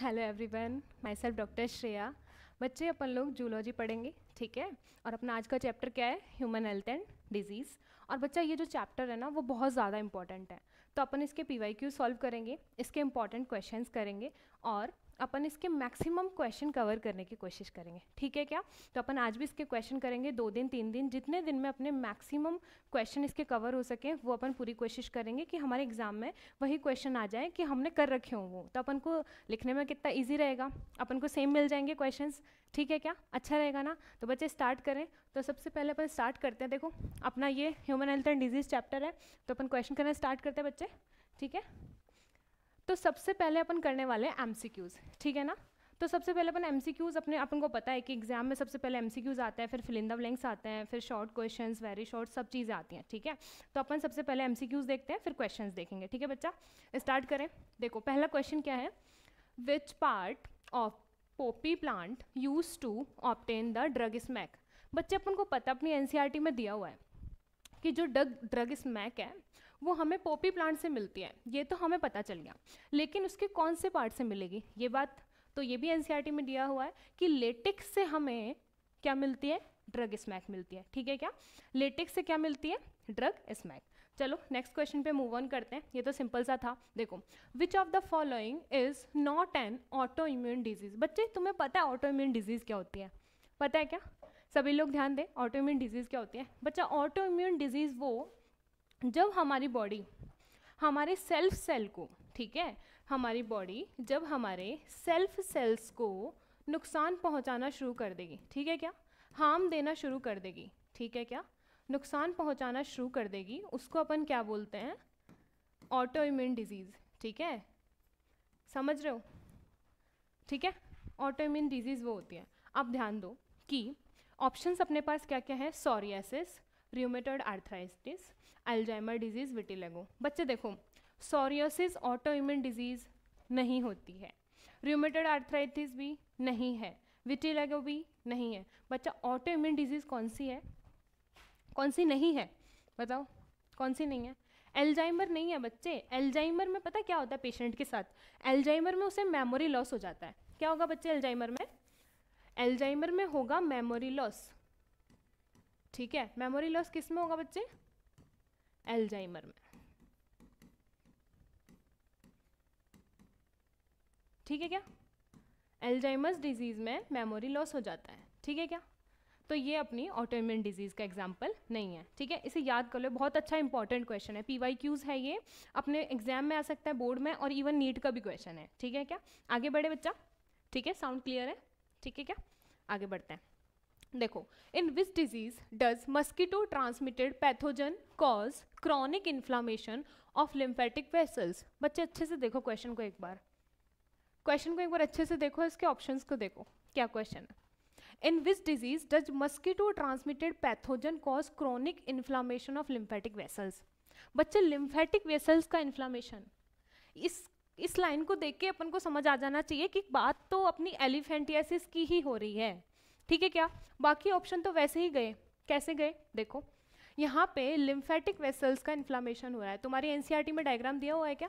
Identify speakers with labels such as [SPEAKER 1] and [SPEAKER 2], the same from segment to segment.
[SPEAKER 1] Hello everyone myself doctor Shreya बच्चे अपन लोग जूलॉजी पढ़ेंगे ठीक है और अपना आज का चैप्टर क्या है ह्यूमन हेल्थ एंड डिजीज़ और बच्चा ये जो चैप्टर है ना वो बहुत ज़्यादा इंपॉर्टेंट है तो अपन इसके पी वाई क्यू सॉल्व करेंगे इसके इंपॉर्टेंट क्वेश्चन करेंगे और अपन इसके मैक्सिमम क्वेश्चन कवर करने की कोशिश करेंगे ठीक है क्या तो अपन आज भी इसके क्वेश्चन करेंगे दो दिन तीन दिन जितने दिन में अपने मैक्सिमम क्वेश्चन इसके कवर हो सके वो अपन पूरी कोशिश करेंगे कि हमारे एग्जाम में वही क्वेश्चन आ जाए कि हमने कर रखे हों वो तो अपन को लिखने में कितना ईजी रहेगा अपन को सेम मिल जाएंगे क्वेश्चन ठीक है क्या अच्छा रहेगा ना तो बच्चे स्टार्ट करें तो सबसे पहले अपन स्टार्ट करते हैं देखो अपना ये human health and disease chapter है तो अपन क्वेश्चन करना स्टार्ट करते हैं बच्चे ठीक है तो सबसे पहले अपन करने वाले हैं एम ठीक है ना तो सबसे पहले अपन एम अपने अपन को पता है कि एग्जाम में सबसे पहले एम आते हैं फिर फिलिंदा ब्लैंक्स आते हैं फिर शॉर्ट क्वेश्चन वेरी शॉर्ट सब चीज़ें आती हैं ठीक है तो अपन सबसे पहले एम देखते हैं फिर क्वेश्चन देखेंगे ठीक है बच्चा स्टार्ट करें देखो पहला क्वेश्चन क्या है which part of poppy plant use to obtain the drug smack बच्चे अपन को पता अपनी एन e में दिया हुआ है कि जो ड्रग ड्रग स्मैक है वो हमें पोपी प्लांट से मिलती है ये तो हमें पता चल गया लेकिन उसके कौन से पार्ट से मिलेगी ये बात तो ये भी एन e में दिया हुआ है कि लेटेक्स से हमें क्या मिलती है ड्रग स्मैक मिलती है ठीक है क्या लेटेक्स से क्या मिलती है ड्रग स्मैक चलो नेक्स्ट क्वेश्चन पे मूव ऑन करते हैं ये तो सिंपल सा था देखो which of the following is not an auto immune disease बच्चे तुम्हें पता है ऑटो इम्यून डिजीज क्या होती है पता है क्या सभी लोग ध्यान दें ऑटो इम्यून डिजीज क्या होती है बच्चा ऑटो इम्यून डिजीज वो जब हमारी बॉडी हमारे सेल्फ सेल को ठीक है हमारी बॉडी जब हमारे सेल्फ सेल्स को नुकसान पहुंचाना शुरू कर देगी ठीक है क्या हार्म देना शुरू कर देगी ठीक है क्या नुकसान पहुंचाना शुरू कर देगी उसको अपन क्या बोलते हैं ऑटो इम्यून डिजीज़ ठीक है समझ रहे हो ठीक है ऑटो इम्यून डिजीज़ वो होती है आप ध्यान दो कि ऑप्शंस अपने पास क्या क्या है psoriasis rheumatoid arthritis Alzheimer disease vitiligo बच्चे देखो सोरियोसिस ऑटो इम्यून डिजीज़ नहीं होती है र्यूमेटॉइड आर्थराइटिस भी नहीं है विटिलेगो भी नहीं है बच्चा ऑटो इम्यून डिजीज़ कौन सी है कौन सी नहीं है बताओ कौन सी नहीं है एल्जाइमर नहीं है बच्चे एल्जाइमर में पता क्या होता है पेशेंट के साथ एल्जाइमर में उसे मेमोरी लॉस हो जाता है क्या होगा बच्चे एल्जाइमर में एल्जाइमर में होगा मेमोरी लॉस ठीक है मेमोरी लॉस किस में होगा बच्चे एल्जाइमर में ठीक है क्या एल्जाइमर्स डिजीज़ में मेमोरी लॉस हो जाता है ठीक है क्या तो ये अपनी ऑटोइम्यून डिजीज़ का एग्जाम्पल नहीं है ठीक है इसे याद कर लो बहुत अच्छा इंपॉर्टेंट क्वेश्चन है पी वाई क्यूज़ है ये अपने एग्जाम में आ सकता है बोर्ड में और इवन नीट का भी क्वेश्चन है ठीक है क्या आगे बढ़े बच्चा ठीक है साउंड क्लियर है ठीक है क्या आगे बढ़ते हैं देखो in which disease does mosquito transmitted pathogen cause chronic inflammation of lymphatic vessels बच्चे अच्छे से देखो क्वेश्चन को एक बार क्वेश्चन को एक बार अच्छे से देखो इसके ऑप्शंस को देखो क्या क्वेश्चन है in which disease does mosquito transmitted pathogen cause chronic inflammation of lymphatic vessels बच्चे लिम्फेटिक वेसल्स का इन्फ्लामेशन इस इस लाइन को देख के अपन को समझ आ जाना चाहिए कि बात तो अपनी एलिफेंटियासिस की ही हो रही है ठीक है क्या बाकी ऑप्शन तो वैसे ही गए कैसे गए देखो यहाँ पे लिम्फेटिक वेसल्स का इन्फ्लामेशन हो रहा है तुम्हारी एनसीईआरटी e में डायग्राम दिया हुआ है क्या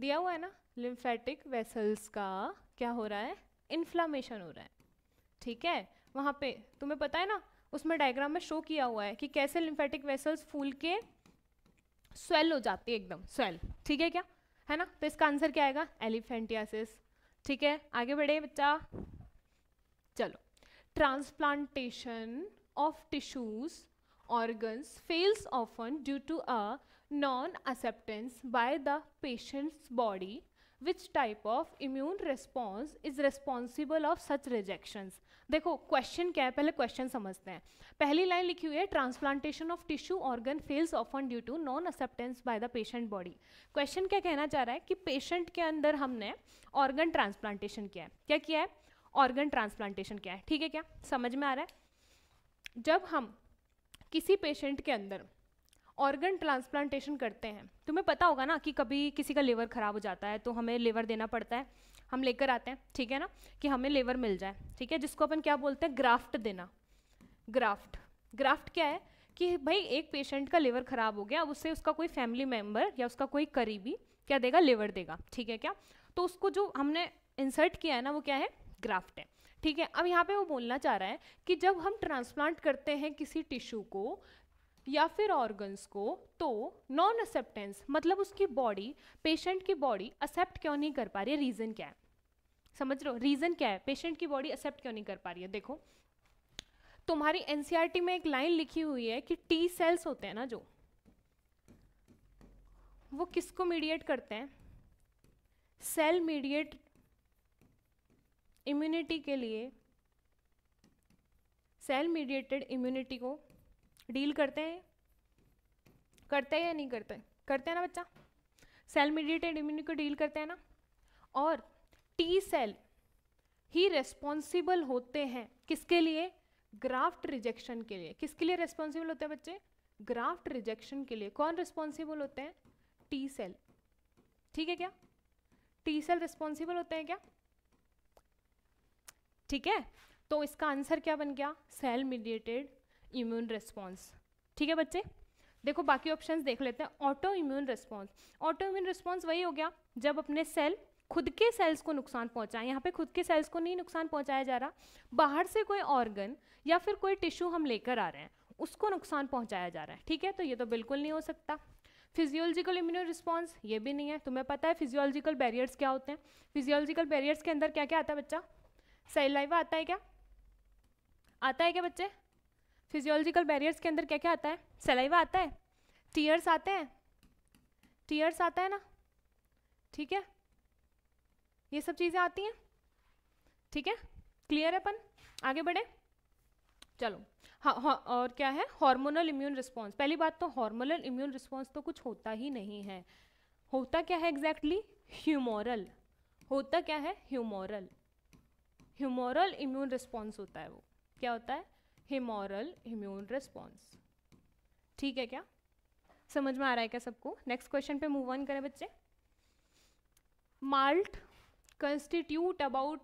[SPEAKER 1] दिया हुआ है ना लिम्फेटिक वेसल्स का क्या हो रहा है इन्फ्लामेशन हो रहा है ठीक है वहाँ पे तुम्हें पता है ना उसमें डायग्राम में शो किया हुआ है कि कैसे लिम्फेटिक वेसल्स फूल के स्वेल हो जाती है एकदम स्वेल ठीक है क्या है ना तो इसका आंसर क्या आएगा एलिफेंटियासिस ठीक है आगे बढ़े बच्चा चलो transplantation of tissues organs fails often due to a non acceptance by the patient's body which type of immune response is responsible of such rejections? देखो क्वेश्चन क्या है पहले क्वेश्चन समझते हैं पहली लाइन लिखी हुई है transplantation of tissue organ fails often due to non acceptance by the patient body question क्या कहना चाह रहा है कि पेशेंट के अंदर हमने ऑर्गन ट्रांसप्लांटेशन किया है क्या किया है ऑर्गन ट्रांसप्लांटेशन क्या है ठीक है क्या समझ में आ रहा है जब हम किसी पेशेंट के अंदर ऑर्गन ट्रांसप्लांटेशन करते हैं तुम्हें पता होगा ना कि कभी किसी का लेवर ख़राब हो जाता है तो हमें लेवर देना पड़ता है हम लेकर आते हैं ठीक है ना कि हमें लेवर मिल जाए ठीक है जिसको अपन क्या बोलते हैं ग्राफ्ट देना ग्राफ्ट ग्राफ्ट क्या है कि भाई एक पेशेंट का लेवर ख़राब हो गया उससे उसका कोई फैमिली मेम्बर या उसका कोई करीबी क्या देगा लेवर देगा ठीक है क्या तो उसको जो हमने इंसर्ट किया है ना वो क्या है ग्राफ्ट है ठीक है अब यहाँ पे वो बोलना चाह रहा है कि जब हम ट्रांसप्लांट करते हैं किसी टिश्यू को या फिर ऑर्गन्स को तो नॉन एक्सेप्टेंस मतलब उसकी बॉडी पेशेंट की बॉडी एक्सेप्ट क्यों नहीं कर पा रही है रीज़न क्या है समझ लो रीज़न क्या है पेशेंट की बॉडी एक्सेप्ट क्यों नहीं कर पा रही है देखो तुम्हारी एन e में एक लाइन लिखी हुई है कि टी सेल्स होते हैं ना जो वो किसको मीडिएट करते हैं सेल मीडिएट इम्यूनिटी के लिए सेल मीडिएटेड इम्यूनिटी को डील करते हैं करते हैं या नहीं करते है? करते हैं ना बच्चा सेल मीडिएटेड इम्यूनिटी को डील करते हैं ना और टी सेल ही रेस्पॉन्सिबल होते हैं किसके लिए ग्राफ्ट रिजेक्शन के लिए किसके लिए रेस्पॉन्सिबल होते हैं बच्चे ग्राफ्ट रिजेक्शन के लिए कौन रिस्पॉन्सिबल होते हैं टी सेल ठीक है क्या टी सेल रिस्पॉन्सिबल होते हैं क्या ठीक है तो इसका आंसर क्या बन गया सेल मीडिएटेड इम्यून रिस्पॉन्स ठीक है बच्चे देखो बाकी ऑप्शंस देख लेते हैं auto immune response auto immune response वही हो गया जब अपने सेल खुद के सेल्स को नुकसान पहुंचाए यहाँ पे खुद के सेल्स को नहीं नुकसान पहुंचाया जा रहा बाहर से कोई ऑर्गन या फिर कोई टिश्यू हम लेकर आ रहे हैं उसको नुकसान पहुंचाया जा रहा है ठीक है तो ये तो बिल्कुल नहीं हो सकता फिजियोलॉजिकल इम्यूनो रिस्पॉन्स ये भी नहीं है तुम्हें पता है फिजियोलॉजिकल बैरियर्स क्या होते हैं फिजियोलॉजिकल बैरियर्स के अंदर क्या क्या आता है बच्चा सेलाइवा आता है क्या आता है क्या बच्चे फिजियोलॉजिकल बैरियर्स के अंदर क्या क्या आता है सेलाइवा आता है टीयर्स आते हैं टीयर्स आता है ना ठीक है ये सब चीज़ें आती हैं ठीक है क्लियर है अपन आगे बढ़े चलो हाँ हा, और क्या है हार्मोनल इम्यून रिस्पांस पहली बात तो हार्मोनल इम्यून रिस्पांस तो कुछ होता ही नहीं है होता क्या है एग्जैक्टली exactly? ह्यूमोरल होता क्या है ह्यूमोरल ह्यूमोरल इम्यून रिस्पॉन्स होता है वो क्या होता है हिमोरल इम्यून रिस्पॉन्स ठीक है क्या समझ में आ रहा है क्या सबको नेक्स्ट क्वेश्चन पे मूव ऑन करें बच्चे MALT constitute about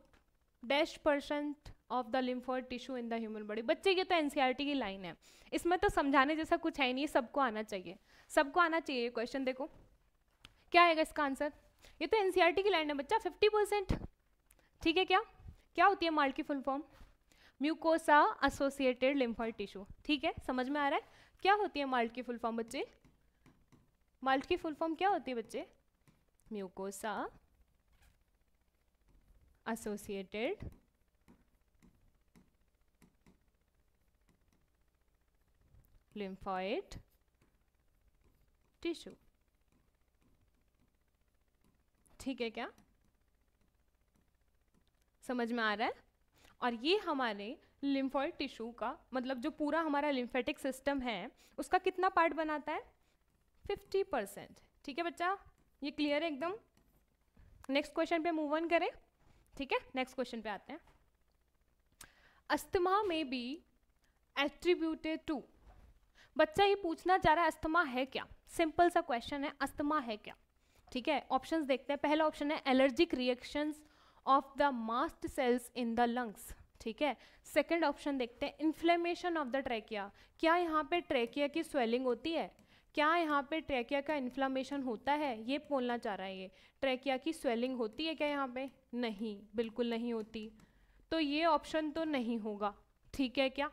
[SPEAKER 1] dash percent of the lymphoid tissue in the human body बच्चे ये तो एन e की लाइन है इसमें तो समझाने जैसा कुछ है नहीं सबको आना चाहिए सबको आना चाहिए क्वेश्चन देखो क्या आएगा इसका आंसर ये तो एन e की लाइन है बच्चा फिफ्टी परसेंट ठीक है क्या क्या होती है माल्ट की full form mucosa associated lymphoid tissue ठीक है समझ में आ रहा है क्या होती है माल्ट की फुल फॉर्म बच्चे माल्ट की फुल फॉर्म क्या होती है बच्चे म्यूकोसा एसोसिएटेड लिम्फॉइड टिश्यू ठीक है क्या समझ में आ रहा है और ये हमारे लिम्फॉइड टिश्यू का मतलब जो पूरा हमारा लिम्फेटिक सिस्टम है उसका कितना पार्ट बनाता है 50 परसेंट ठीक है बच्चा ये क्लियर है एकदम नेक्स्ट क्वेश्चन पे मूव ऑन करें ठीक है नेक्स्ट क्वेश्चन पे आते हैं अस्थमा में बी एट्रीब्यूटेड टू बच्चा ये पूछना चाह रहा है अस्थमा है क्या सिंपल सा क्वेश्चन है अस्थमा है क्या ठीक है ऑप्शंस देखते हैं पहला ऑप्शन है allergic reactions of the mast cells in the lungs ठीक है सेकेंड ऑप्शन देखते हैं इन्फ्लेमेशन ऑफ द ट्रेकिया क्या यहाँ पे ट्रेकिया की स्वेलिंग होती है क्या यहाँ पे ट्रेकिया का इन्फ्लामेशन होता है ये बोलना चाह रहा है ये ट्रेकिया की स्वेलिंग होती है क्या यहाँ पे नहीं बिल्कुल नहीं होती तो ये ऑप्शन तो नहीं होगा ठीक है क्या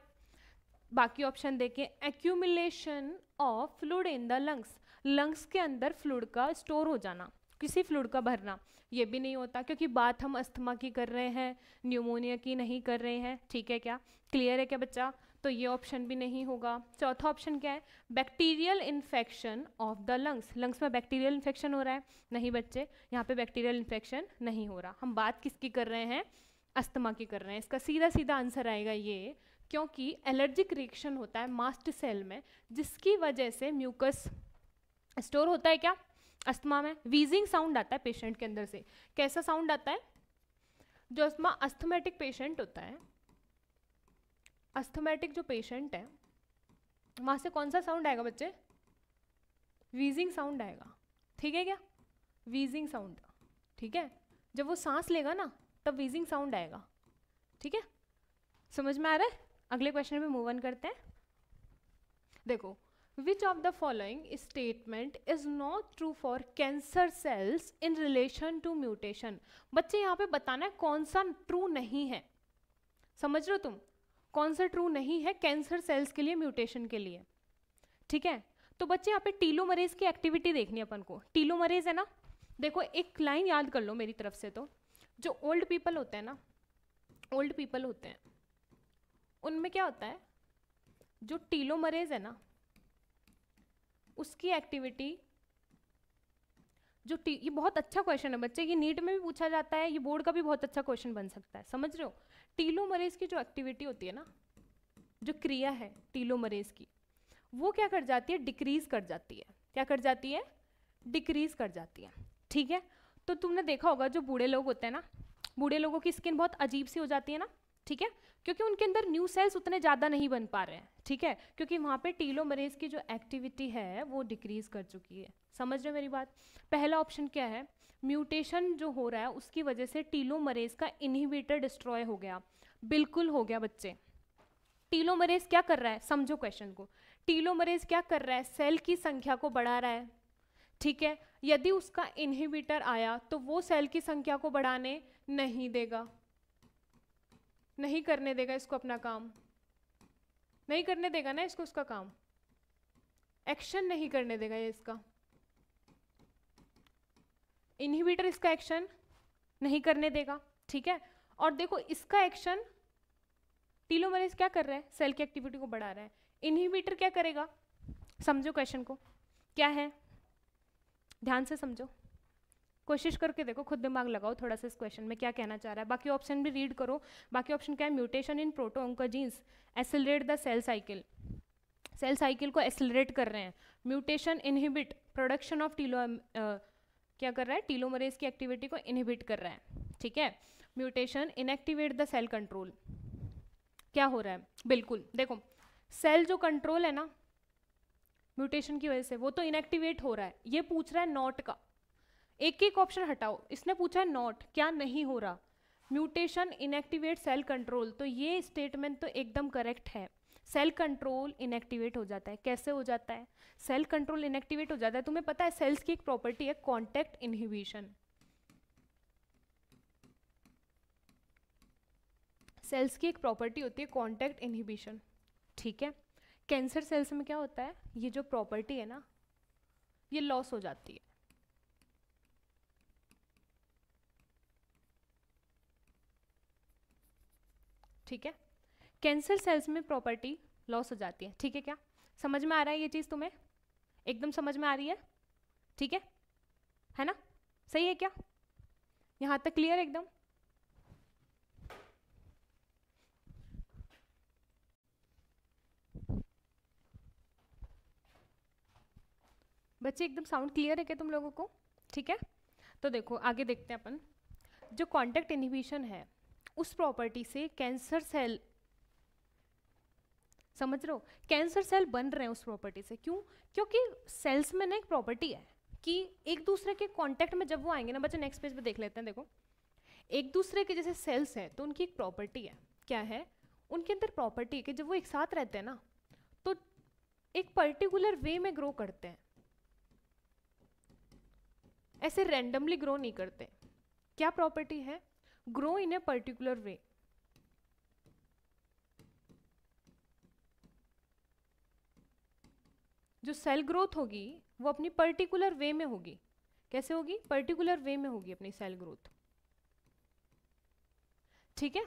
[SPEAKER 1] बाकी ऑप्शन देखें accumulation of fluid in the lungs lungs के अंदर फ्लूड का स्टोर हो जाना किसी फ्लूड का भरना ये भी नहीं होता क्योंकि बात हम अस्थमा की कर रहे हैं न्यूमोनिया की नहीं कर रहे हैं ठीक है क्या क्लियर है क्या बच्चा तो ये ऑप्शन भी नहीं होगा चौथा ऑप्शन क्या है bacterial infection of the lungs lungs में बैक्टीरियल इन्फेक्शन हो रहा है नहीं बच्चे यहाँ पे बैक्टीरियल इन्फेक्शन नहीं हो रहा हम बात किसकी कर रहे हैं अस्थमा की कर रहे हैं इसका सीधा सीधा आंसर आएगा ये क्योंकि एलर्जिक रिएक्शन होता है मास्ट सेल में जिसकी वजह से म्यूकस स्टोर होता है क्या अस्थमा में वीजिंग साउंड आता है पेशेंट के अंदर से कैसा साउंड आता है जो अस्थमा अस्थमेटिक पेशेंट होता है अस्थमेटिक जो पेशेंट है वहाँ से कौन सा साउंड आएगा बच्चे वीजिंग साउंड आएगा ठीक है क्या वीजिंग साउंड ठीक है जब वो सांस लेगा ना तब वीजिंग साउंड आएगा ठीक है समझ में आ रहा है अगले क्वेश्चन में मूव ऑन करते हैं देखो which of the following statement is not true for cancer cells in relation to mutation बच्चे यहाँ पे बताना है कौन सा ट्रू नहीं है समझ रहे हो तुम कौन सा ट्रू नहीं है कैंसर सेल्स के लिए म्यूटेशन के लिए ठीक है तो बच्चे यहाँ पे मरीज की एक्टिविटी देखनी है अपन को मरीज है ना देखो एक लाइन याद कर लो मेरी तरफ से तो जो ओल्ड पीपल होते हैं ना ओल्ड पीपल होते हैं उनमें क्या होता है जो मरीज है ना उसकी एक्टिविटी जो टी ये बहुत अच्छा क्वेश्चन है बच्चे ये नीट में भी पूछा जाता है ये बोर्ड का भी बहुत अच्छा क्वेश्चन बन सकता है समझ रहे हो टीलोमरेज की जो एक्टिविटी होती है ना जो क्रिया है टीलोमरेज की वो क्या कर जाती है डिक्रीज कर जाती है क्या कर जाती है डिक्रीज कर जाती है ठीक है तो तुमने देखा होगा जो बूढ़े लोग होते हैं ना बूढ़े लोगों की स्किन बहुत अजीब सी हो जाती है ना ठीक है क्योंकि उनके अंदर न्यू सेल्स उतने ज़्यादा नहीं बन पा रहे हैं ठीक है क्योंकि वहाँ पे टीलोमरेज की जो एक्टिविटी है वो डिक्रीज कर चुकी है समझ रहे मेरी बात पहला ऑप्शन क्या है म्यूटेशन जो हो रहा है उसकी वजह से टीलोमरेज का इनहिबिटर डिस्ट्रॉय हो गया बिल्कुल हो गया बच्चे टीलोमरेज क्या कर रहा है समझो क्वेश्चन को टीलोमरेज क्या कर रहा है सेल की संख्या को बढ़ा रहा है ठीक है यदि उसका इनहिबिटर आया तो वो सेल की संख्या को बढ़ाने नहीं देगा नहीं करने देगा इसको अपना काम नहीं करने देगा ना इसको उसका काम एक्शन नहीं करने देगा ये इसका इनहिबिटर इसका एक्शन नहीं करने देगा ठीक है और देखो इसका एक्शन टीलोमरेज क्या कर रहा है सेल की एक्टिविटी को बढ़ा रहा है इनहिबिटर क्या करेगा समझो क्वेश्चन को क्या है ध्यान से समझो कोशिश करके देखो खुद दिमाग लगाओ थोड़ा सा इस क्वेश्चन में क्या कहना चाह रहा है बाकी ऑप्शन भी रीड करो बाकी ऑप्शन क्या है mutation in proto oncogenes accelerate the cell cycle cell cycle को एसिलरेट कर रहे हैं mutation inhibit production of telo क्या कर रहा है टीलोमरेज की एक्टिविटी को इनहिबिट कर रहा है ठीक है mutation inactivate the cell control क्या हो रहा है बिल्कुल देखो सेल जो कंट्रोल है ना म्यूटेशन की वजह से वो तो इनएक्टिवेट हो रहा है ये पूछ रहा है नॉट का एक एक ऑप्शन हटाओ इसने पूछा है नॉट क्या नहीं हो रहा म्यूटेशन इनएक्टिवेट सेल कंट्रोल तो ये स्टेटमेंट तो एकदम करेक्ट है सेल कंट्रोल इनएक्टिवेट हो जाता है कैसे हो जाता है सेल कंट्रोल इनएक्टिवेट हो जाता है तुम्हें पता है सेल्स की एक प्रॉपर्टी है कॉन्टैक्ट इनहिबिशन सेल्स की एक प्रॉपर्टी होती है कॉन्टैक्ट इनहिबिशन ठीक है कैंसर सेल्स में क्या होता है ये जो प्रॉपर्टी है ना ये लॉस हो जाती है ठीक है कैंसर सेल्स में प्रॉपर्टी लॉस हो जाती है ठीक है क्या समझ में आ रहा है ये चीज़ तुम्हें एकदम समझ में आ रही है ठीक है है ना सही है क्या यहाँ तक क्लियर एकदम बच्चे एकदम साउंड क्लियर है क्या तुम लोगों को ठीक है तो देखो आगे देखते हैं अपन जो कॉन्टैक्ट इनहिबिशन है उस प्रॉपर्टी से कैंसर सेल समझ रहे हो कैंसर सेल बन रहे हैं उस प्रॉपर्टी से क्यों क्योंकि सेल्स में ना एक प्रॉपर्टी है कि एक दूसरे के कांटेक्ट में जब वो आएंगे ना बच्चे नेक्स्ट पेज पे देख लेते हैं देखो एक दूसरे के जैसे सेल्स हैं तो उनकी एक प्रॉपर्टी है क्या है उनके अंदर प्रॉपर्टी है कि जब वो एक साथ रहते हैं ना तो एक पर्टिकुलर वे में ग्रो करते हैं ऐसे रैंडमली ग्रो नहीं करते क्या प्रॉपर्टी है grow in a particular way जो सेल ग्रोथ होगी वो अपनी पर्टिकुलर वे में होगी कैसे होगी पर्टिकुलर वे में होगी अपनी सेल ग्रोथ ठीक है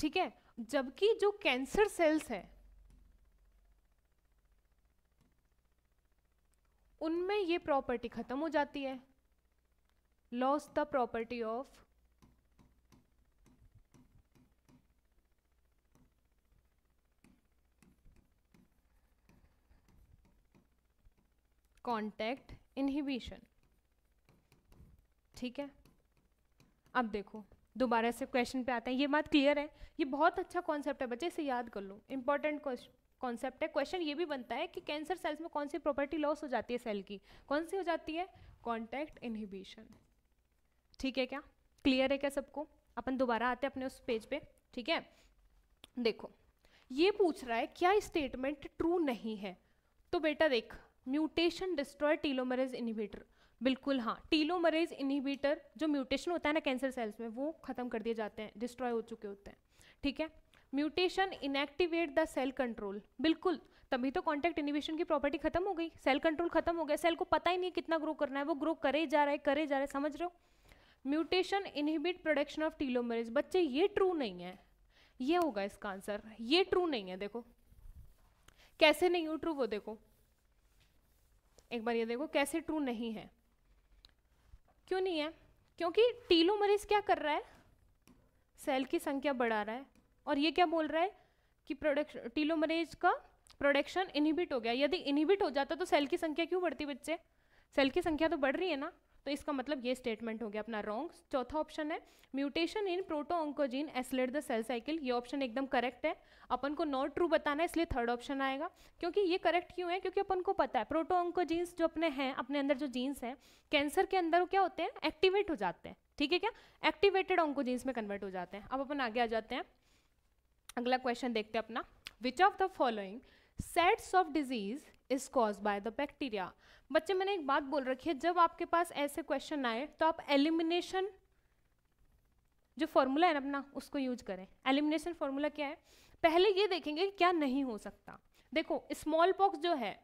[SPEAKER 1] ठीक है जबकि जो कैंसर सेल्स है उनमें ये प्रॉपर्टी खत्म हो जाती है lost the property of contact inhibition ठीक है अब देखो दोबारा से क्वेश्चन पे आते हैं ये बात क्लियर है ये बहुत अच्छा कॉन्सेप्ट है बच्चे इसे याद कर लो इंपॉर्टेंट कॉन्सेप्ट है क्वेश्चन ये भी बनता है कि कैंसर सेल्स में कौन सी प्रॉपर्टी लॉस हो जाती है सेल की कौन सी हो जाती है कॉन्टैक्ट इनहिबिशन ठीक है क्या क्लियर है क्या सबको अपन दोबारा आते हैं अपने उस पेज पे ठीक है देखो ये पूछ रहा है क्या स्टेटमेंट ट्रू नहीं है तो बेटा देख म्यूटेशन डिस्ट्रॉय टीलोमरेज इनिवेटर बिल्कुल हाँ टीलोमरेज इनिवेटर जो म्यूटेशन होता है ना कैंसर सेल्स में वो ख़त्म कर दिए जाते हैं डिस्ट्रॉय हो चुके होते हैं ठीक है mutation inactivate the cell control बिल्कुल तभी तो कॉन्टैक्ट इनिवेशन की प्रॉपर्टी खत्म हो गई सेल कंट्रोल खत्म हो गया सेल को पता ही नहीं कितना ग्रो करना है वो ग्रो करे जा रहा है करे जा रहा है समझ रहे हो mutation inhibit production of telomerase बच्चे ये ट्रू नहीं है ये होगा इसका आंसर ये ट्रू नहीं है देखो कैसे नहीं हो ट्रू वो देखो एक बार ये देखो कैसे ट्रू नहीं है क्यों नहीं है क्योंकि मरीज क्या कर रहा है सेल की संख्या बढ़ा रहा है और ये क्या बोल रहा है कि प्रोडक्शन मरीज का प्रोडक्शन इनहिबिट हो गया यदि इनहिबिट हो जाता तो सेल की संख्या क्यों बढ़ती बच्चे सेल की संख्या तो बढ़ रही है ना तो इसका मतलब ये स्टेटमेंट हो गया अपना रॉन्ग चौथा ऑप्शन है mutation in proto oncogene accelerate the cell cycle ये ऑप्शन एकदम करेक्ट है अपन को नॉट ट्रू बताना है इसलिए थर्ड ऑप्शन आएगा क्योंकि ये करेक्ट क्यों है क्योंकि अपन को पता है प्रोटो ऑंकोजीन्स जो अपने हैं अपने अंदर जो जीन्स हैं कैंसर के अंदर क्या होते हैं एक्टिवेट हो जाते हैं ठीक है क्या एक्टिवेटेड ऑंकोजीन्स में कन्वर्ट हो जाते हैं अब अपन आगे आ जाते हैं अगला क्वेश्चन देखते हैं अपना which of the following sets of disease is cause by the bacteria बच्चे मैंने एक बात बोल रखी है जब आपके पास ऐसे क्वेश्चन आए तो आप एलिमिनेशन जो फॉर्मूला है ना अपना उसको यूज करें एलिमिनेशन फॉर्मूला क्या है पहले ये देखेंगे क्या नहीं हो सकता देखो स्मॉल पॉक्स जो है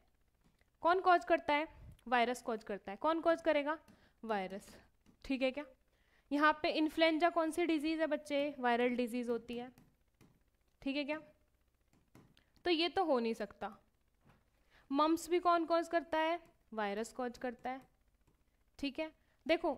[SPEAKER 1] कौन कॉज करता है वायरस कॉज करता है कौन कॉज करेगा वायरस ठीक है क्या यहाँ पे इन्फ्लुएंजा कौन सी डिजीज़ है बच्चे वायरल डिजीज़ होती है ठीक है क्या तो ये तो हो नहीं सकता मम्स भी कौन कॉज करता है वायरस कॉज करता है ठीक है देखो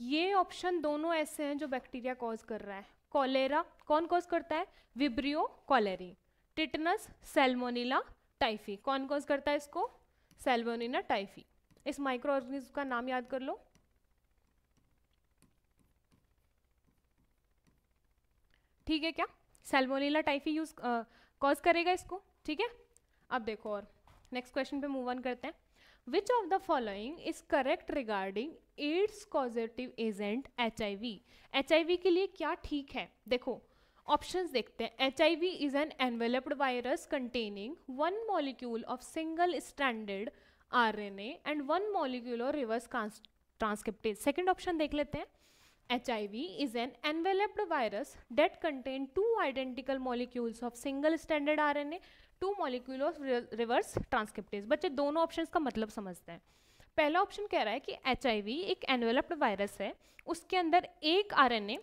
[SPEAKER 1] ये ऑप्शन दोनों ऐसे हैं जो बैक्टीरिया कॉज कर रहा है कॉलेरा कौन कॉज करता है vibrio cholerae tetanus salmonella typhi कौन कॉज करता है इसको सेल्मोनीला टाइफी इस माइक्रो ऑर्गेनिज्म का नाम याद कर लो ठीक है क्या सेल्मोनीला टाइफी यूज कॉज करेगा इसको ठीक है अब देखो और नेक्स्ट क्वेश्चन पे मूव ऑन करते हैं which of the following is correct regarding AIDS causative agent H I के लिए क्या ठीक है देखो ऑप्शंस देखते हैं H I V is an enveloped virus containing one molecule of single standard R N and one molecule of reverse transcriptase second option देख लेते हैं HIV is an enveloped virus that contain two identical molecules of single stranded RNA, two molecule of reverse transcriptase. बच्चे दोनों options का मतलब समझते हैं पहला ऑप्शन कह रहा है कि एच एक एनवेलप्ड वायरस है उसके अंदर एक आर एन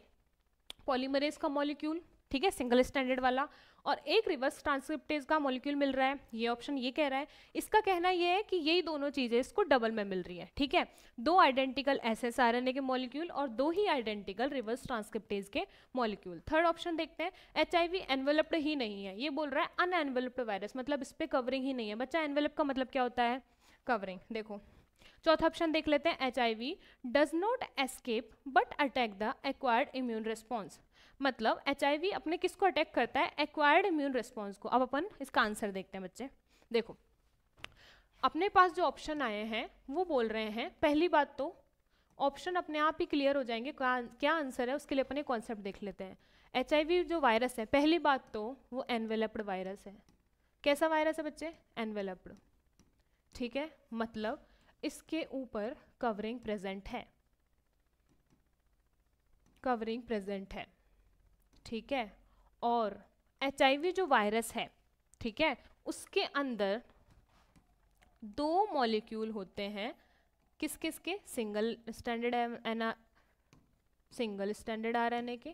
[SPEAKER 1] पॉलीमरेज का मॉलिक्यूल ठीक है सिंगल स्टैंडर्ड वाला और एक रिवर्स ट्रांसक्रिप्टेज का मॉलिक्यूल मिल रहा है ये ऑप्शन ये कह रहा है इसका कहना ये है कि यही दोनों चीज़ें इसको डबल में मिल रही है ठीक है दो identical S S R N A के मॉलिक्यूल और दो ही आइडेंटिकल रिवर्स ट्रांसक्रिप्टेज के मॉलिक्यूल थर्ड ऑप्शन देखते हैं एच आई वी एनवेलप्ड ही नहीं है ये बोल रहा है अनएनवेलप्ड वायरस मतलब इस पर कवरिंग ही नहीं है बच्चा एनवेलप का मतलब क्या होता है कवरिंग देखो चौथा ऑप्शन देख लेते हैं H I V does not escape but attack the acquired immune response मतलब एच अपने किस को अटैक करता है एक्वायर्ड इम्यून रिस्पॉन्स को अब अपन इसका आंसर देखते हैं बच्चे देखो अपने पास जो ऑप्शन आए हैं वो बोल रहे हैं पहली बात तो ऑप्शन अपने आप ही क्लियर हो जाएंगे क्या आंसर है उसके लिए अपने कॉन्सेप्ट देख लेते हैं एच जो वायरस है पहली बात तो वो एनवेलप्ड वायरस है कैसा वायरस है बच्चे एनवेलप्ड ठीक है मतलब इसके ऊपर कवरिंग प्रेजेंट है कवरिंग प्रेजेंट है ठीक है और एच जो वायरस है ठीक है उसके अंदर दो मॉलिक्यूल होते हैं किस किस के single standard RNA single standard RNA के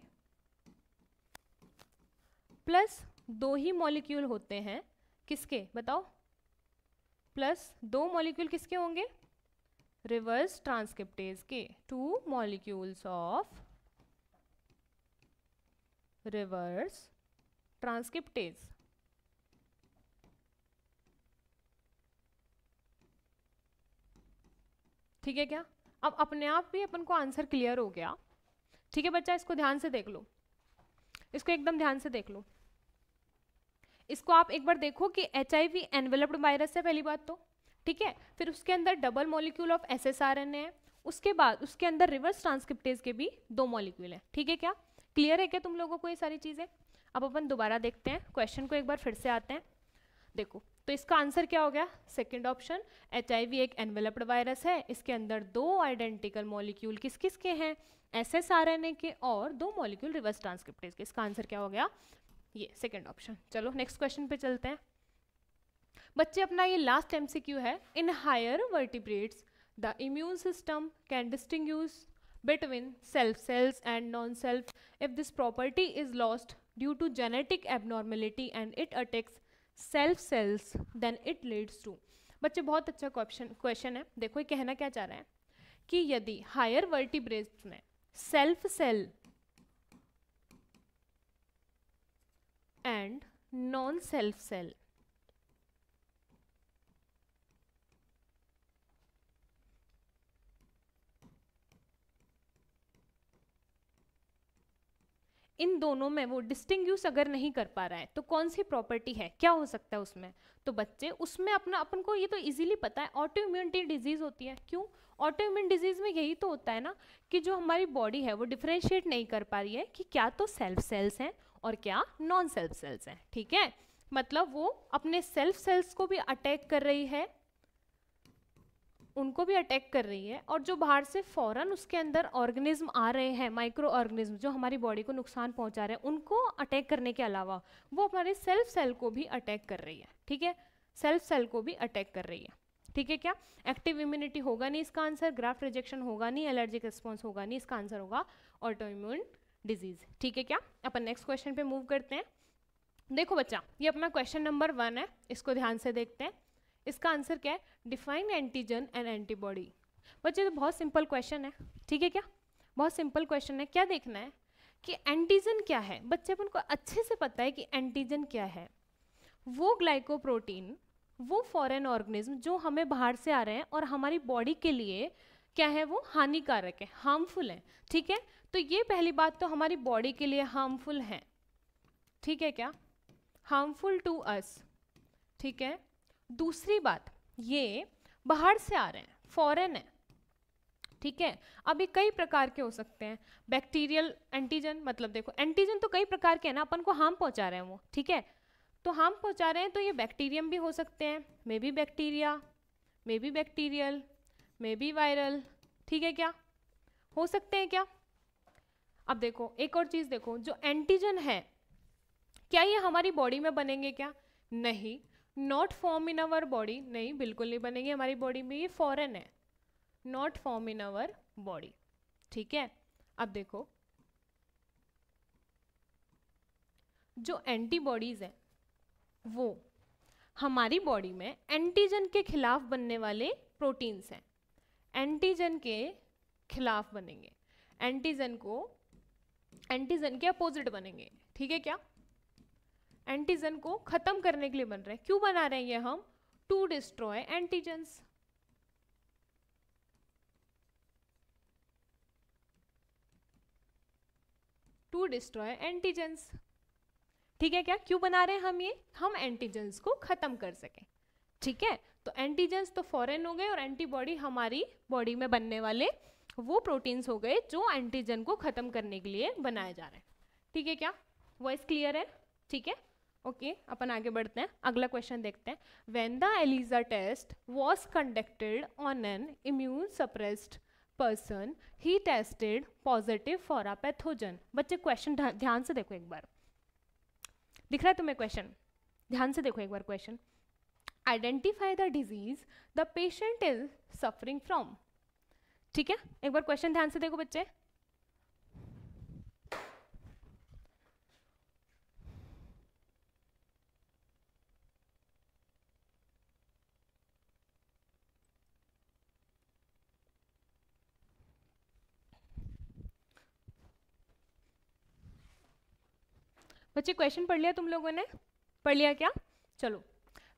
[SPEAKER 1] प्लस दो ही मॉलिक्यूल होते हैं किसके बताओ प्लस दो मॉलिक्यूल किसके होंगे रिवर्स ट्रांसक्रिप्टेज के two molecules of reverse transcriptase ठीक है क्या अब अपने आप भी अपन को आंसर क्लियर हो गया ठीक है बच्चा इसको ध्यान से देख लो इसको एकदम ध्यान से देख लो इसको आप एक बार देखो कि H I V enveloped virus है पहली बात तो ठीक है फिर उसके अंदर double molecule of S S R N A है उसके बाद उसके अंदर रिवर्स ट्रांसक्रिप्टेज के भी दो मॉलिक्यूल हैं ठीक है क्या क्लियर है क्या तुम लोगों को ये सारी चीज़ें अब अपन दोबारा देखते हैं क्वेश्चन को एक बार फिर से आते हैं देखो तो इसका आंसर क्या हो गया सेकंड ऑप्शन एच एक एनवेलप्ड वायरस है इसके अंदर दो आइडेंटिकल मॉलिक्यूल किस किस के हैं एस एस के और दो मॉलिक्यूल रिवर्स ट्रांसक्रिप्टेज के इसका आंसर क्या हो गया ये सेकेंड ऑप्शन चलो नेक्स्ट क्वेश्चन पर चलते हैं बच्चे अपना ये लास्ट एम है in higher vertebrates the immune system can distinguish between self cells and non-self if this property is lost due to genetic abnormality and it attacks self cells then it leads to बच्चे बहुत अच्छा question question है देखो ये कहना क्या चाह रहे हैं कि यदि हायर वर्टिब्रेज में self cell and non self cell इन दोनों में वो डिस्टिंग अगर नहीं कर पा रहा है तो कौन सी प्रॉपर्टी है क्या हो सकता है उसमें तो बच्चे उसमें अपना अपन को ये तो इजीली पता है ऑटो इम्यूनिटी डिजीज़ होती है क्यों ऑटो इम्यून डिजीज़ में यही तो होता है ना कि जो हमारी बॉडी है वो डिफ्रेंशिएट नहीं कर पा रही है कि क्या तो सेल्फ सेल्स हैं और क्या नॉन सेल्फ सेल्स हैं ठीक है मतलब वो अपने सेल्फ सेल्स को भी अटैक कर रही है उनको भी अटैक कर रही है और जो बाहर से फ़ौरन उसके अंदर ऑर्गेनिज्म आ रहे हैं माइक्रो ऑर्गेनिज्म जो हमारी बॉडी को नुकसान पहुंचा रहे हैं उनको अटैक करने के अलावा वो हमारे सेल्फ सेल को भी अटैक कर रही है ठीक है सेल्फ सेल को भी अटैक कर रही है ठीक है क्या एक्टिव इम्यूनिटी होगा नहीं इसका आंसर ग्राफ्ट रिजेक्शन होगा नहीं एलर्जिक रिस्पॉन्स होगा नहीं इसका आंसर होगा ऑटो इम्यून डिजीज ठीक है क्या अपन नेक्स्ट क्वेश्चन पे मूव करते हैं देखो बच्चा ये अपना क्वेश्चन नंबर वन है इसको ध्यान से देखते हैं इसका आंसर क्या है डिफाइन एंटीजन एंड एंटीबॉडी बच्चे तो बहुत सिंपल क्वेश्चन है ठीक है क्या बहुत सिंपल क्वेश्चन है क्या देखना है कि एंटीजन क्या है बच्चे अपन को अच्छे से पता है कि एंटीजन क्या है वो ग्लाइकोप्रोटीन वो फॉरेन ऑर्गेनिज्म जो हमें बाहर से आ रहे हैं और हमारी बॉडी के लिए क्या है वो हानिकारक है हार्मफुल है ठीक है तो ये पहली बात तो हमारी बॉडी के लिए हार्मफुल है ठीक है क्या हार्मफुल टू अस ठीक है दूसरी बात ये बाहर से आ रहे हैं फॉरेन है ठीक है अभी कई प्रकार के हो सकते हैं बैक्टीरियल एंटीजन मतलब देखो एंटीजन तो कई प्रकार के हैं ना अपन को हार्म पहुंचा रहे हैं वो ठीक है तो हार्म पहुंचा रहे हैं तो ये बैक्टीरियम भी हो सकते हैं maybe bacteria maybe bacterial maybe viral ठीक है क्या हो सकते हैं क्या अब देखो एक और चीज़ देखो जो एंटीजन है क्या ये हमारी बॉडी में बनेंगे क्या नहीं not form in our body नहीं बिल्कुल नहीं बनेंगे हमारी बॉडी में ये फॉरन है not form in our body ठीक है अब देखो जो एंटीबॉडीज़ हैं वो हमारी बॉडी में एंटीजन के खिलाफ बनने वाले प्रोटीन्स हैं एंटीजन के खिलाफ बनेंगे एंटीजन को एंटीजन के अपोजिट बनेंगे ठीक है क्या एंटीजन को ख़त्म करने के लिए बन रहे हैं क्यों बना रहे हैं ये हम to destroy antigens to destroy antigens ठीक है क्या क्यों बना रहे हैं हम ये हम एंटीजेंस को ख़त्म कर सकें ठीक है तो एंटीजेंस तो फॉरेन हो गए और एंटीबॉडी हमारी बॉडी में बनने वाले वो प्रोटीन्स हो गए जो एंटीजन को ख़त्म करने के लिए बनाए जा रहे हैं ठीक है क्या वॉइस क्लियर है ठीक है ओके okay, अपन आगे बढ़ते हैं अगला क्वेश्चन देखते हैं when the ELISA test was conducted on an immune suppressed person he tested positive for a pathogen बच्चे क्वेश्चन ध्यान से देखो एक बार दिख रहा है तुम्हें क्वेश्चन ध्यान से देखो एक बार question identify the disease the patient is suffering from ठीक है एक बार क्वेश्चन ध्यान से देखो बच्चे बच्चे क्वेश्चन पढ़ लिया तुम लोगों ने पढ़ लिया क्या चलो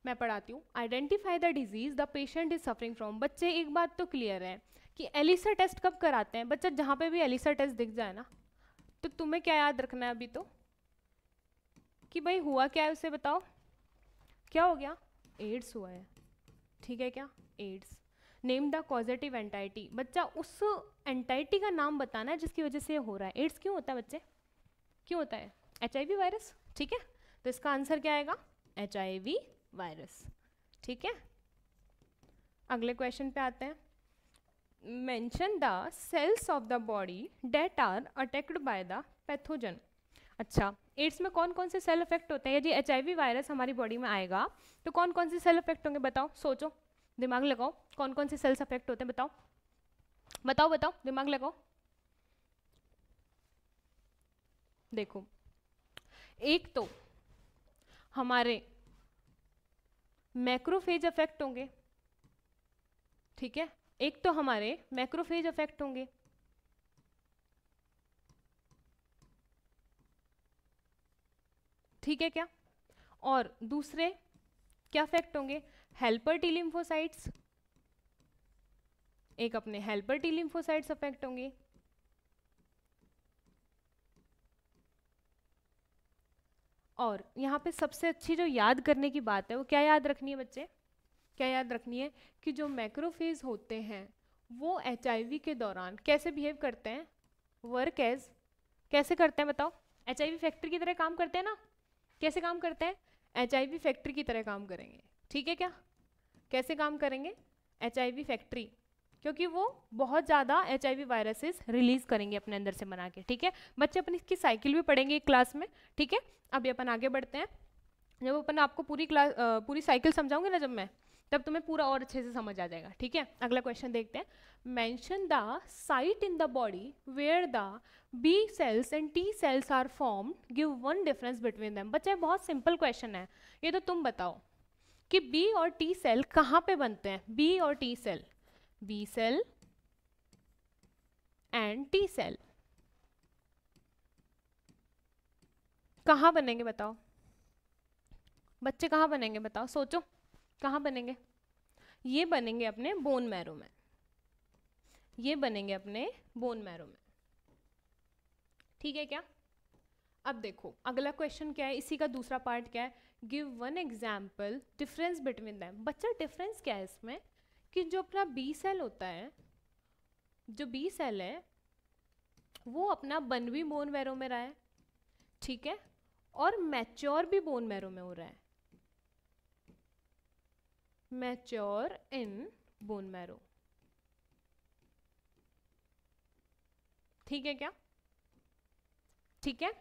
[SPEAKER 1] मैं पढ़ाती हूँ identify the disease the patient is suffering from बच्चे एक बात तो क्लियर है कि एलिसा टेस्ट कब कराते हैं बच्चा जहाँ पे भी एलिसा टेस्ट दिख जाए ना तो तुम्हें क्या याद रखना है अभी तो कि भाई हुआ क्या है उसे बताओ क्या हो गया एड्स हुआ है ठीक है क्या AIDS name the causative entity बच्चा उस एंटाइटी का नाम बताना है जिसकी वजह से हो रहा है एड्स क्यों होता है बच्चे क्यों होता है एच वायरस ठीक है तो इसका आंसर क्या आएगा एच वायरस ठीक है अगले क्वेश्चन पे आते हैं mention the cells of the body that are attacked by the pathogen अच्छा एड्स में कौन कौन से सेल इफेक्ट होते हैं यदि एच वायरस हमारी बॉडी में आएगा तो कौन कौन से सेल इफेक्ट होंगे बताओ सोचो दिमाग लगाओ कौन कौन से सेल्स अफेक्ट होते हैं बताओ बताओ बताओ दिमाग लगाओ देखो एक तो हमारे मैक्रोफेज अफेक्ट होंगे ठीक है एक तो हमारे मैक्रोफेज अफेक्ट होंगे ठीक है क्या और दूसरे क्या अफेक्ट होंगे हेल्पर टी लिम्फोसाइट्स एक अपने हेल्पर टी लिम्फोसाइट्स अफेक्ट होंगे और यहाँ पे सबसे अच्छी जो याद करने की बात है वो क्या याद रखनी है बच्चे क्या याद रखनी है कि जो मैक्रोफेज होते हैं वो एच के दौरान कैसे बिहेव करते हैं वर्क एज कैसे करते हैं बताओ एच फैक्ट्री की तरह काम करते हैं ना कैसे काम करते हैं एच फैक्ट्री की तरह काम करेंगे ठीक है क्या कैसे काम करेंगे एच फैक्ट्री क्योंकि वो बहुत ज़्यादा एच आई वायरसेस रिलीज़ करेंगे अपने अंदर से बना के ठीक है बच्चे अपनी इसकी साइकिल भी पढ़ेंगे एक क्लास में ठीक है अभी अपन आगे बढ़ते हैं जब अपन आपको पूरी क्लास पूरी साइकिल समझाऊंगी ना जब मैं तब तुम्हें पूरा और अच्छे से समझ आ जाएगा ठीक है अगला क्वेश्चन देखते हैं mention the site in the body where the B cells and T cells are form give one difference between them बच्चे बहुत सिंपल क्वेश्चन है ये तो तुम बताओ कि बी और टी सेल कहाँ पे बनते हैं बी और T cell B cell and T cell कहाँ बनेंगे बताओ बच्चे कहाँ बनेंगे बताओ सोचो कहाँ बनेंगे ये बनेंगे अपने बोन मैरो में ये बनेंगे अपने बोन मैरो में ठीक है क्या अब देखो अगला क्वेश्चन क्या है इसी का दूसरा पार्ट क्या है give one example difference between them बच्चा डिफरेंस क्या है इसमें कि जो अपना बी सेल होता है जो बी सेल है वो अपना बन भी बोन मैरो में रहा है ठीक है और मैच्योर भी बोन मैरो में हो रहा है मैच्योर इन बोन मैरो ठीक है क्या ठीक है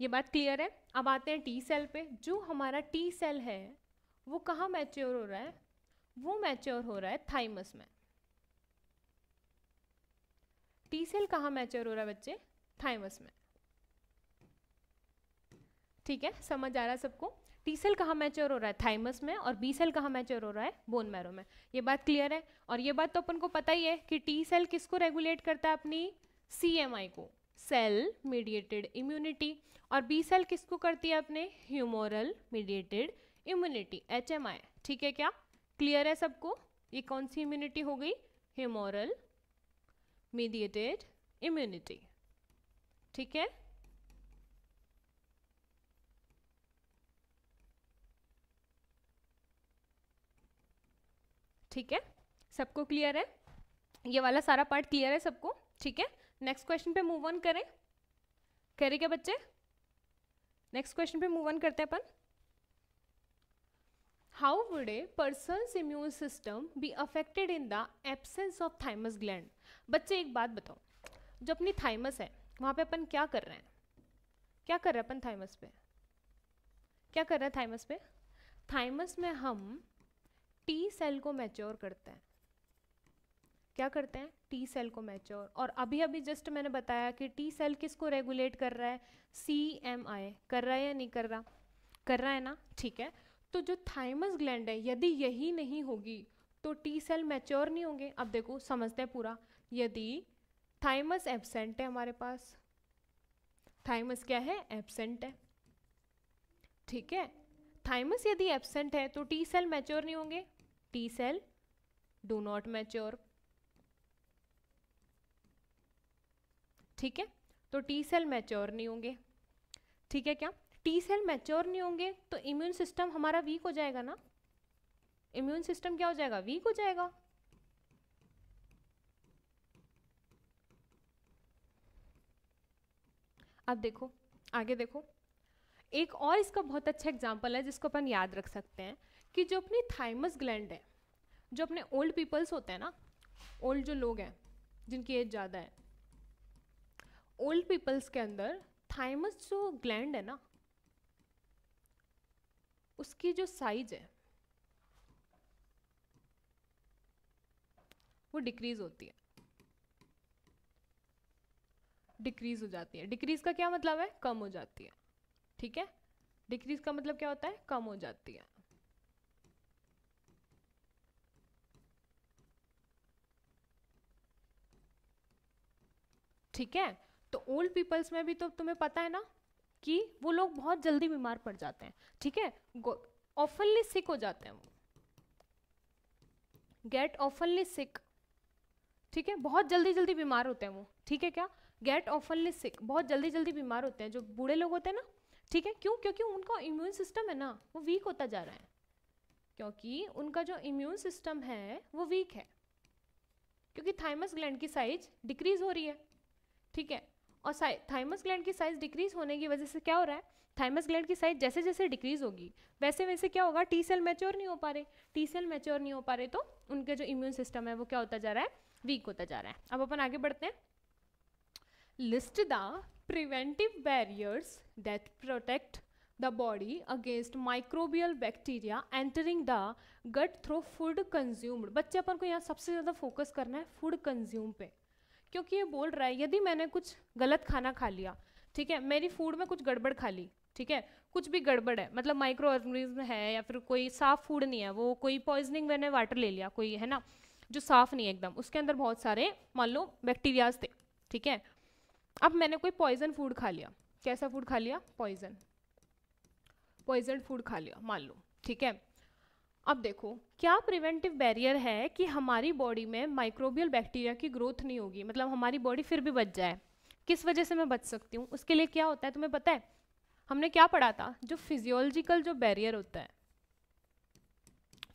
[SPEAKER 1] ये बात क्लियर है अब आते हैं टी सेल पे जो हमारा टी सेल है वो कहाँ मैच्योर हो रहा है वो मैच्योर हो रहा है थाइमस में टी सेल कहाँ मैच्योर हो रहा है बच्चे थाइमस में ठीक है समझ आ रहा है सबको टी सेल कहाँ मैच्योर हो रहा है थाइमस में और बी सेल कहाँ मैच्योर हो रहा है बोन मैरो में ये बात क्लियर है और ये बात तो अपन को पता ही है कि टी सेल किसको रेगुलेट करता है अपनी सी को सेल मीडिएटेड इम्यूनिटी और बी सेल किसको करती है अपने ह्यूमोरल मीडिएटेड इम्यूनिटी एच ठीक है क्या क्लियर है सबको ये कौन सी इम्यूनिटी हो गई हेमोरल मीडिएटेड इम्यूनिटी ठीक है ठीक है सबको क्लियर है ये वाला सारा पार्ट क्लियर है सबको ठीक है नेक्स्ट क्वेश्चन पे मूव ऑन करें करें क्या बच्चे नेक्स्ट क्वेश्चन पे मूव ऑन करते हैं अपन How would a person's immune system be affected in the absence of thymus gland? बच्चे एक बात बताओ जो अपनी थाइमस है वहाँ पे अपन क्या कर रहे हैं क्या कर रहे हैं अपन थाइमस पे क्या कर रहे हैं थाइमस पे थाइमस में हम टी सेल को मैच्योर करते हैं क्या करते हैं टी सेल को मैच्योर और अभी अभी जस्ट मैंने बताया कि टी सेल किसको रेगुलेट कर रहा है सी एम आई कर रहा है या नहीं कर रहा कर रहा है ना ठीक है तो जो थाइमस ग्लैंड है यदि यही नहीं होगी तो टी सेल मैच्योर नहीं होंगे अब देखो समझते हैं पूरा यदि थाइमस एबसेंट है हमारे पास थाइमस क्या है एबसेंट है ठीक है थाइमस यदि एबसेंट है तो टी सेल मैच्योर नहीं होंगे T cell do not mature ठीक है तो टी सेल मैच्योर नहीं होंगे ठीक है क्या टी सेल मैच्योर नहीं होंगे तो इम्यून सिस्टम हमारा वीक हो जाएगा ना इम्यून सिस्टम क्या हो जाएगा वीक हो जाएगा अब देखो आगे देखो एक और इसका बहुत अच्छा एग्जाम्पल है जिसको अपन याद रख सकते हैं कि जो अपनी थाइमस ग्लैंड है जो अपने ओल्ड पीपल्स होते हैं ना ओल्ड जो लोग हैं जिनकी एज ज़्यादा है ओल्ड पीपल्स के अंदर थाइमस जो ग्लैंड है ना उसकी जो साइज है वो डिक्रीज होती है डिक्रीज हो जाती है डिक्रीज का क्या मतलब है कम हो जाती है ठीक है डिक्रीज का मतलब क्या होता है कम हो जाती है ठीक है तो ओल्ड पीपल्स में भी तो तुम्हें पता है ना कि वो लोग बहुत जल्दी बीमार पड़ जाते हैं ठीक है ऑफनली सिक हो जाते हैं वो गेट ऑफनली सिक ठीक है बहुत जल्दी जल्दी बीमार होते हैं वो ठीक है क्या गेट ऑफनली सिक बहुत जल्दी जल्दी बीमार होते हैं जो बूढ़े लोग होते हैं ना ठीक है क्यों क्योंकि उनका इम्यून सिस्टम है ना वो वीक होता जा रहा है क्योंकि उनका जो इम्यून सिस्टम है वो वीक है क्योंकि थाइमस ग्लैंड की साइज डिक्रीज हो रही है ठीक है और थाइमस ग्लैंड की साइज़ डिक्रीज़ होने की वजह से क्या हो रहा है थाइमस ग्लैंड की साइज़ जैसे जैसे डिक्रीज़ होगी वैसे वैसे क्या होगा टी सेल मैच्योर नहीं हो पा रहे टी सेल मैच्योर नहीं हो पा रहे तो उनका जो इम्यून सिस्टम है वो क्या होता जा रहा है वीक होता जा रहा है अब अपन आगे बढ़ते हैं list the preventive barriers that protect the body against microbial bacteria entering the gut through food consumed बच्चे अपन को यहाँ सबसे ज़्यादा फोकस करना है फूड कंज्यूम पे क्योंकि ये बोल रहा है यदि मैंने कुछ गलत खाना खा लिया ठीक है मेरी फूड में कुछ गड़बड़ खा ली ठीक है कुछ भी गड़बड़ है मतलब माइक्रो ऑर्गेनिज्म है या फिर कोई साफ फूड नहीं है वो कोई पॉइजनिंग मैंने वाटर ले लिया कोई है ना जो साफ नहीं है एकदम उसके अंदर बहुत सारे मान लो बैक्टीरियाज थे ठीक है अब मैंने कोई पॉइजन फूड खा लिया कैसा फूड खा लिया पॉइजन पॉइजन फूड खा लिया मान लो ठीक है अब देखो क्या प्रिवेंटिव बैरियर है कि हमारी बॉडी में माइक्रोबियल बैक्टीरिया की ग्रोथ नहीं होगी मतलब हमारी बॉडी फिर भी बच जाए किस वजह से मैं बच सकती हूँ उसके लिए क्या होता है तुम्हें पता है हमने क्या पढ़ा था जो फिजियोलॉजिकल जो बैरियर होता है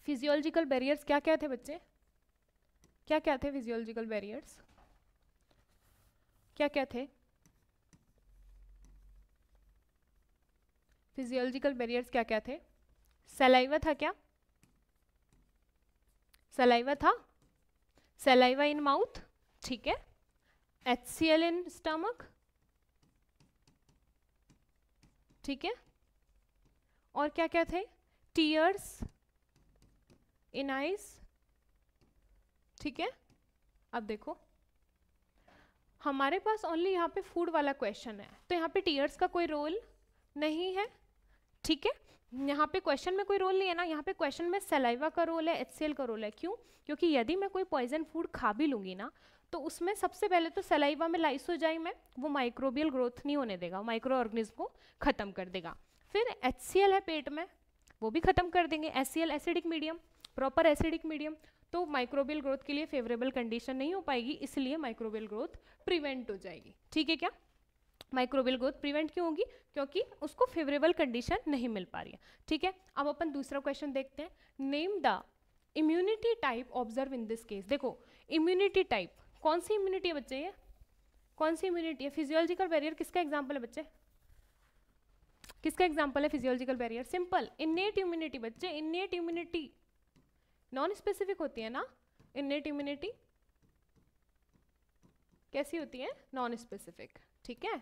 [SPEAKER 1] फिजियोलॉजिकल बैरियर्स क्या क्या थे बच्चे क्या क्या थे फिजियोलॉजिकल बैरियर्स क्या क्या थे फिजियोलॉजिकल बैरियर्स क्या क्या थे सेलाइवा था क्या सलाइवा था सलाइवा इन माउथ ठीक है H C L in stomach ठीक है और क्या क्या थे टीयर्स इन आइज ठीक है अब देखो हमारे पास ओनली यहाँ पे फूड वाला क्वेश्चन है तो यहाँ पे टीयर्स का कोई रोल नहीं है ठीक है यहाँ पे क्वेश्चन में कोई रोल नहीं है ना यहाँ पे क्वेश्चन में सलाइवा का रोल है एच का रोल है क्यों क्योंकि यदि मैं कोई पॉइजन फूड खा भी लूँगी ना तो उसमें सबसे पहले तो सलाइवा में लाइस लाइसोजाइम मैं वो माइक्रोबियल ग्रोथ नहीं होने देगा माइक्रो ऑर्गेनिज्म को ख़त्म कर देगा फिर एच है पेट में वो भी ख़त्म कर देंगे L acidic medium proper acidic medium तो माइक्रोबियल ग्रोथ के लिए फेवरेबल कंडीशन नहीं हो पाएगी इसलिए माइक्रोबियल ग्रोथ प्रिवेंट हो जाएगी ठीक है क्या माइक्रोबियल ग्रोथ प्रिवेंट क्यों होगी क्योंकि उसको फेवरेबल कंडीशन नहीं मिल पा रही है ठीक है अब अपन दूसरा क्वेश्चन देखते हैं name the immunity type observe in this case देखो इम्यूनिटी टाइप कौन सी इम्यूनिटी है बच्चे ये कौन सी इम्यूनिटी है फिजियोलॉजिकल बैरियर किसका एग्जाम्पल है बच्चे किसका एग्जाम्पल है physiological barrier simple innate immunity बच्चे इन्नेट इम्यूनिटी नॉन स्पेसिफिक होती है ना इन्नेट इम्यूनिटी कैसी होती है नॉन स्पेसिफिक ठीक है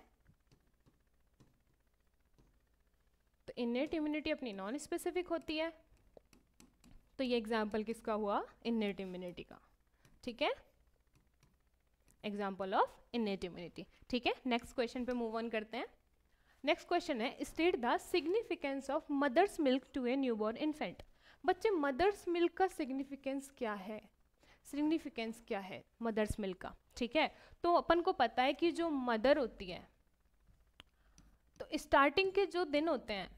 [SPEAKER 1] इनट इम्यूनिटी अपनी नॉन स्पेसिफिक होती है तो ये एग्जाम्पल किसका हुआ इनट इम्यूनिटी का ठीक है एग्जाम्पल ऑफ इनट इम्यूनिटी ठीक है नेक्स्ट क्वेश्चन पे मूव ऑन करते हैं नेक्स्ट क्वेश्चन है state the significance of mother's milk to a newborn infant बच्चे मदर्स मिल्क का सिग्निफिकेंस क्या है सिग्निफिकेंस क्या है मदर्स मिल्क का ठीक है तो अपन को पता है कि जो मदर होती है तो स्टार्टिंग के जो दिन होते हैं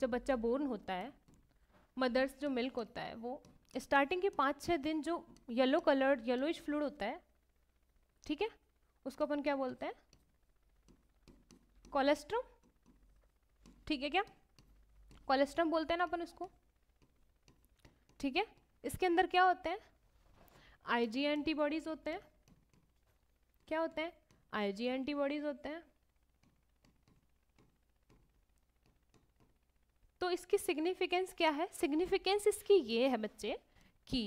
[SPEAKER 1] जब बच्चा बोर्न होता है मदर्स जो मिल्क होता है वो स्टार्टिंग के पाँच छः दिन जो येलो कलर्ड येलोइश फ्लूड होता है ठीक है उसको अपन क्या बोलते हैं कोलेस्ट्रम ठीक है क्या कोलेस्ट्रम बोलते हैं ना अपन उसको ठीक है इसके अंदर क्या होते हैं जी एंटीबॉडीज़ होते हैं क्या होते हैं जी एंटीबॉडीज़ होते हैं तो इसकी सिग्निफिकेंस क्या है सिग्निफिकेंस इसकी ये है बच्चे कि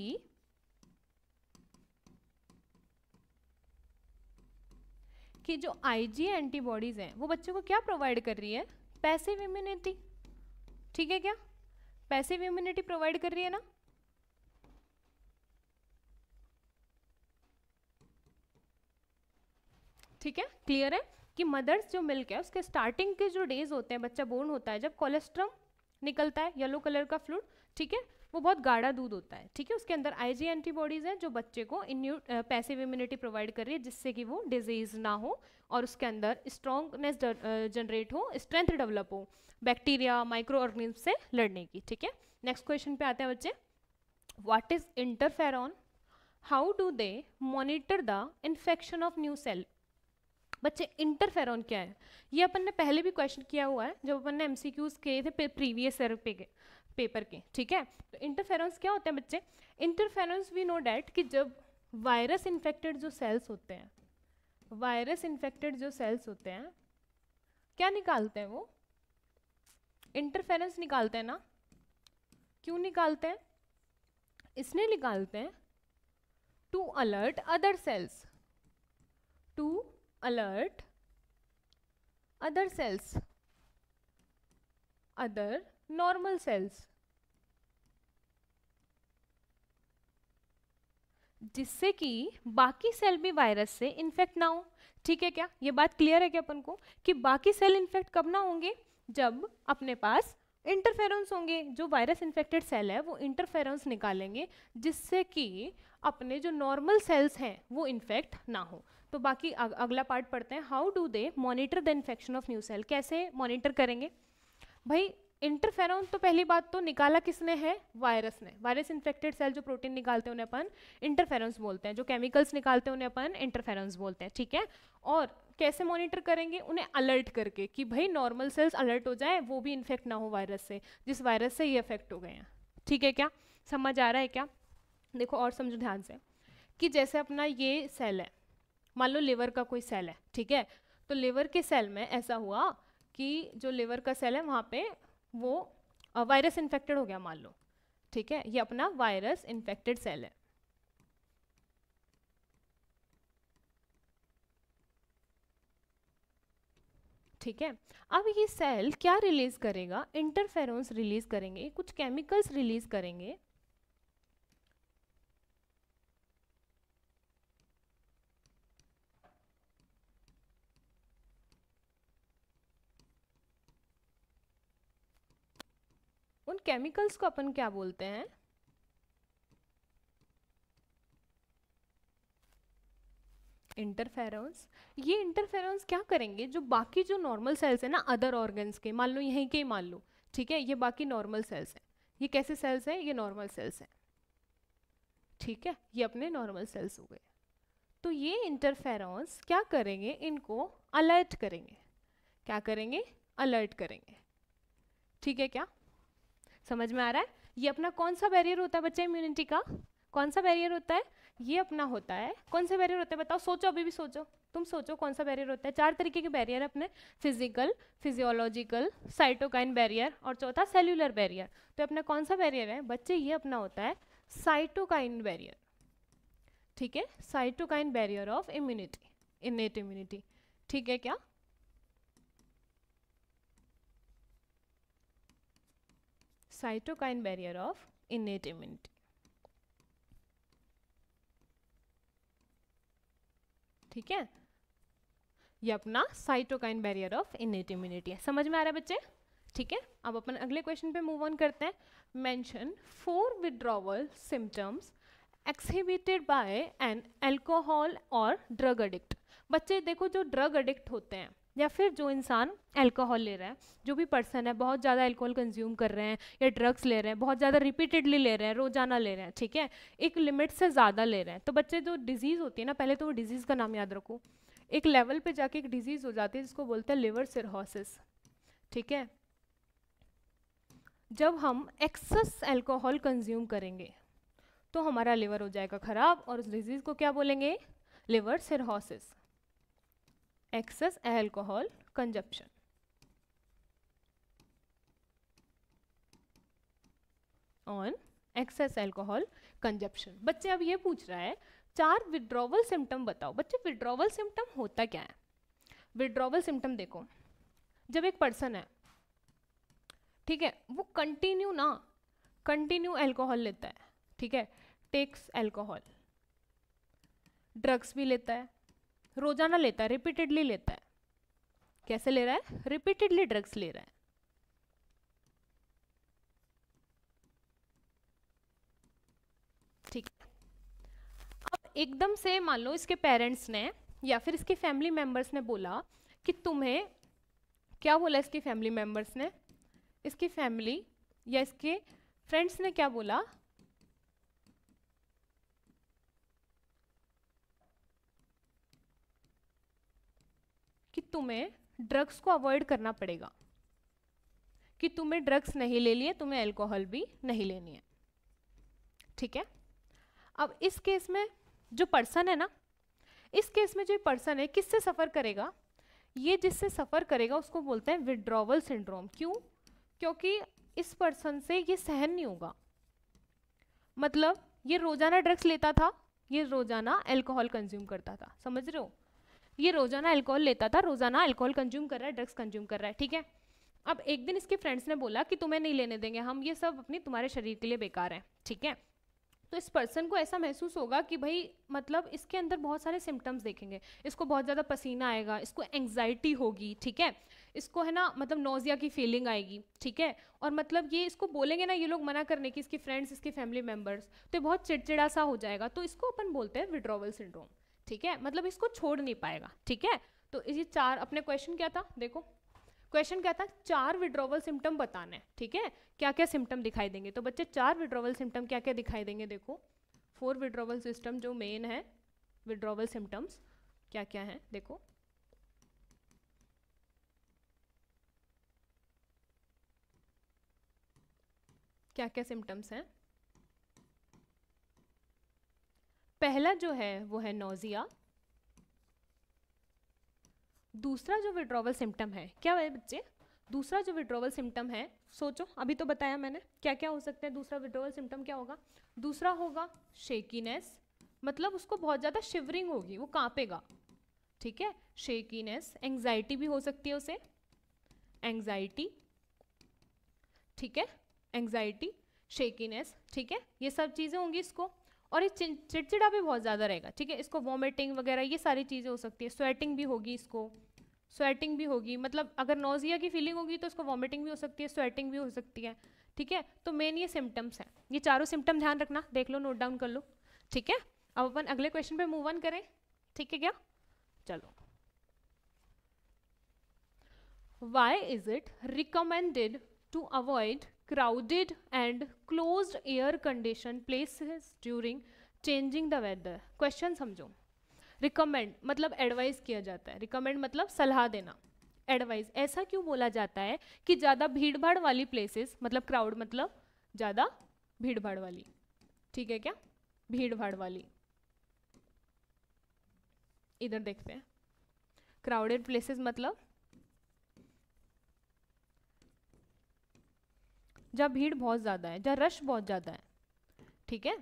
[SPEAKER 1] कि जो आईजी एंटीबॉडीज हैं वो बच्चों को क्या प्रोवाइड कर रही है पैसिव इम्यूनिटी ठीक है क्या पैसिव इम्यूनिटी प्रोवाइड कर रही है ना ठीक है क्लियर है कि मदर्स जो मिल्क है उसके स्टार्टिंग के जो डेज होते हैं बच्चा बोर्न होता है जब कोलेस्ट्रम निकलता है येलो कलर का फ्लूड ठीक है वो बहुत गाढ़ा दूध होता है ठीक है उसके अंदर आईजी एंटीबॉडीज़ हैं जो बच्चे को इन्यू पैसिव इम्यूनिटी प्रोवाइड कर रही है जिससे कि वो डिजीज़ ना हो और उसके अंदर स्ट्रॉन्गनेस जनरेट हो स्ट्रेंथ डेवलप हो बैक्टीरिया माइक्रो ऑर्गेनिज्म से लड़ने की ठीक है नेक्स्ट क्वेश्चन पे आते हैं बच्चे what is interferon how do they monitor the infection of new cell बच्चे इंटरफेरॉन क्या है ये अपन ने पहले भी क्वेश्चन किया हुआ है जब अपन ने एम किए थे प्रीवियस ईयर पे के पेपर के ठीक है तो इंटरफेरेंस क्या होते हैं बच्चे इंटरफेरेंस वी नो डैट कि जब वायरस इन्फेक्टेड जो सेल्स होते हैं वायरस इन्फेक्टेड जो सेल्स होते हैं क्या निकालते हैं वो इंटरफेरेंस निकालते हैं ना क्यों निकालते हैं इसलिए निकालते हैं to alert other cells to alert other cells other normal cells जिससे कि बाकी सेल भी वायरस से इन्फेक्ट ना हो ठीक है क्या ये बात क्लियर है क्या अपन को कि बाकी सेल इन्फेक्ट कब ना होंगे जब अपने पास इंटरफेरेंस होंगे जो वायरस इन्फेक्टेड सेल है वो इंटरफेरेंस निकालेंगे जिससे कि अपने जो नॉर्मल सेल्स हैं वो इन्फेक्ट ना हो तो बाकी अग, अगला पार्ट पढ़ते हैं how do they monitor the infection of new cell कैसे मॉनिटर करेंगे भाई इंटरफेरॉन तो पहली बात तो निकाला किसने है वायरस ने वायरस इन्फेक्टेड सेल जो प्रोटीन निकालते हैं उन्हें अपन इंटरफेरेंस बोलते हैं जो केमिकल्स निकालते हैं उन्हें अपन इंटरफेरेंस बोलते हैं ठीक है और कैसे मॉनिटर करेंगे उन्हें अलर्ट करके कि भाई नॉर्मल सेल्स अलर्ट हो जाए वो भी इन्फेक्ट ना हो वायरस से जिस वायरस से ये अफेक्ट हो गए हैं ठीक है क्या समझ आ रहा है क्या देखो और समझो ध्यान से कि जैसे अपना ये सेल है मान लो लिवर का कोई सेल है ठीक है तो लिवर के सेल में ऐसा हुआ कि जो लिवर का सेल है वहाँ पे वो वायरस इन्फेक्टेड हो गया मान लो ठीक है ये अपना वायरस इन्फेक्टेड सेल है ठीक है अब ये सेल क्या रिलीज करेगा इंटरफेरेंस रिलीज करेंगे कुछ केमिकल्स रिलीज करेंगे उन केमिकल्स को अपन क्या बोलते हैं इंटरफेरेंस ये इंटरफेरेंस क्या करेंगे जो बाकी जो नॉर्मल सेल्स हैं ना अदर ऑर्गन्स के मान लो यहीं के ही मान लो ठीक है ये बाकी नॉर्मल सेल्स हैं ये कैसे सेल्स हैं ये नॉर्मल सेल्स हैं ठीक है ये अपने नॉर्मल सेल्स हो गए तो ये इंटरफेरेंस क्या करेंगे इनको अलर्ट करेंगे क्या करेंगे अलर्ट करेंगे ठीक है क्या समझ में आ रहा है ये अपना कौन सा बैरियर होता है बच्चे इम्यूनिटी का कौन सा बैरियर होता है ये अपना होता है कौन सा बैरियर होता है बताओ सोचो अभी भी सोचो तुम सोचो कौन सा बैरियर होता है चार तरीके के बैरियर अपने फिजिकल फिजियोलॉजिकल साइटोकाइन बैरियर और चौथा सेल्यूलर बैरियर तो अपना कौन सा बैरियर है बच्चे ये अपना होता है साइटोकाइन बैरियर ठीक है cytokine barrier of immunity in immunity ठीक है क्या cytokine barrier of innate immunity ठीक है ये अपना cytokine barrier of innate immunity है समझ में आ रहा है बच्चे ठीक है अब अपन अगले क्वेश्चन पे मूव ऑन करते हैं mention four withdrawal symptoms exhibited by an alcohol और ड्रग एडिक्ट बच्चे देखो जो ड्रग एडिक्ट होते हैं या फिर जो इंसान अल्कोहल ले रहा है जो भी पर्सन है बहुत ज़्यादा अल्कोहल कंज्यूम कर रहे हैं या ड्रग्स ले रहे हैं बहुत ज़्यादा रिपीटेडली ले रहे हैं रोजाना ले रहे हैं ठीक है एक लिमिट से ज़्यादा ले रहे हैं तो बच्चे जो डिजीज़ होती है ना पहले तो वो डिजीज़ का नाम याद रखो एक लेवल पर जाके एक डिजीज़ हो जाती है जिसको बोलते हैं लिवर सिरहोसिस ठीक है जब हम एक्सेस एल्कोहल कंज्यूम करेंगे तो हमारा लिवर हो जाएगा ख़राब और उस डिजीज़ को क्या बोलेंगे liver cirrhosis excess alcohol consumption on excess alcohol consumption बच्चे अब ये पूछ रहा है चार विड्रॉवल सिम्टम बताओ बच्चे विड्रॉवल सिम्टम होता क्या है विड्रॉवल सिम्टम देखो जब एक पर्सन है ठीक है वो कंटिन्यू ना कंटिन्यू एल्कोहल लेता है ठीक है टेक्स एल्कोहल ड्रग्स भी लेता है रोजाना लेता है रिपीटेडली लेता है कैसे ले रहा है रिपीटेडली ड्रग्स ले रहा है ठीक अब एकदम से मान लो इसके पेरेंट्स ने या फिर इसके फैमिली मेंबर्स ने बोला कि तुम्हें क्या बोला इसके फैमिली मेंबर्स ने इसकी फैमिली या इसके फ्रेंड्स ने क्या बोला कि तुम्हें ड्रग्स को अवॉइड करना पड़ेगा कि तुम्हें ड्रग्स नहीं ले लिए तुम्हें अल्कोहल भी नहीं लेनी है ठीक है अब इस केस में जो पर्सन है ना इस केस में जो पर्सन है किससे सफ़र करेगा ये जिससे सफ़र करेगा उसको बोलते हैं विड्रॉवल सिंड्रोम क्यों क्योंकि इस पर्सन से ये सहन नहीं होगा मतलब ये रोज़ाना ड्रग्स लेता था ये रोज़ाना अल्कोहल कंज्यूम करता था समझ रहे हो ये रोजाना अल्कोहल लेता था रोजाना अल्कोहल कंज्यूम कर रहा है ड्रग्स कंज्यूम कर रहा है ठीक है अब एक दिन इसके फ्रेंड्स ने बोला कि तुम्हें नहीं लेने देंगे हम ये सब अपनी तुम्हारे शरीर के लिए बेकार हैं ठीक है तो इस पर्सन को ऐसा महसूस होगा कि भाई मतलब इसके अंदर बहुत सारे सिम्टम्स देखेंगे इसको बहुत ज़्यादा पसीना आएगा इसको एंगजाइटी होगी ठीक है इसको है ना मतलब नोजिया की फीलिंग आएगी ठीक है और मतलब ये इसको बोलेंगे ना ये लोग मना करने की इसके फ्रेंड्स इसके फैमिली मेम्बर्स तो बहुत चिड़चिड़ा सा हो जाएगा तो इसको अपन बोलते हैं विड्रोवल सिंड्रोम ठीक है मतलब इसको छोड़ नहीं पाएगा ठीक है तो ये चार अपने क्वेश्चन क्या था देखो क्वेश्चन क्या था चार विड्रोवल सिम्टम बताने ठीक है क्या क्या सिम्टम दिखाई देंगे तो बच्चे चार विड्रोवल सिम्टम क्या क्या दिखाई देंगे देखो फोर विड्रोवल सिस्टम जो मेन है विड्रोवल सिम्टम्स क्या क्या है देखो क्या क्या सिम्टम्स हैं पहला जो है वो है नोज़िया दूसरा जो विड्रोवल सिम्टम है क्या है बच्चे दूसरा जो विड्रोवल सिम्टम है सोचो अभी तो बताया मैंने क्या क्या हो सकते हैं दूसरा विड्रोवल सिम्टम क्या होगा दूसरा होगा शेकीनेस मतलब उसको बहुत ज़्यादा शिवरिंग होगी वो कांपेगा ठीक है शेकीनेस एंग्जाइटी भी हो सकती है उसे एंग्जाइटी ठीक है एंग्जाइटी शेकीनेस ठीक है ये सब चीज़ें होंगी इसको और ये चिड़चिड़ा भी बहुत ज़्यादा रहेगा ठीक है इसको वॉमिटिंग वगैरह ये सारी चीज़ें हो सकती है स्वेटिंग भी होगी इसको स्वेटिंग भी होगी मतलब अगर नोजिया की फीलिंग होगी तो इसको वॉमिटिंग भी हो सकती है स्वेटिंग भी हो सकती है ठीक है तो मेन ये सिम्टम्स हैं ये चारों सिम्टम ध्यान रखना देख लो नोट डाउन कर लो ठीक है अब अपन अगले क्वेश्चन पर मूव ऑन करें ठीक है क्या चलो why is it recommended to avoid crowded and close air condition places during changing the weather question समझो रिकमेंड मतलब एडवाइस किया जाता है रिकमेंड मतलब सलाह देना एडवाइस ऐसा क्यों बोला जाता है कि ज़्यादा भीड़ भाड़ वाली प्लेसेस मतलब क्राउड मतलब ज़्यादा भीड़ भाड़ वाली ठीक है क्या भीड़ भाड़ वाली इधर देखते हैं क्राउडेड प्लेसेस मतलब जहाँ भीड़ बहुत ज़्यादा है जहाँ रश बहुत ज़्यादा है ठीक है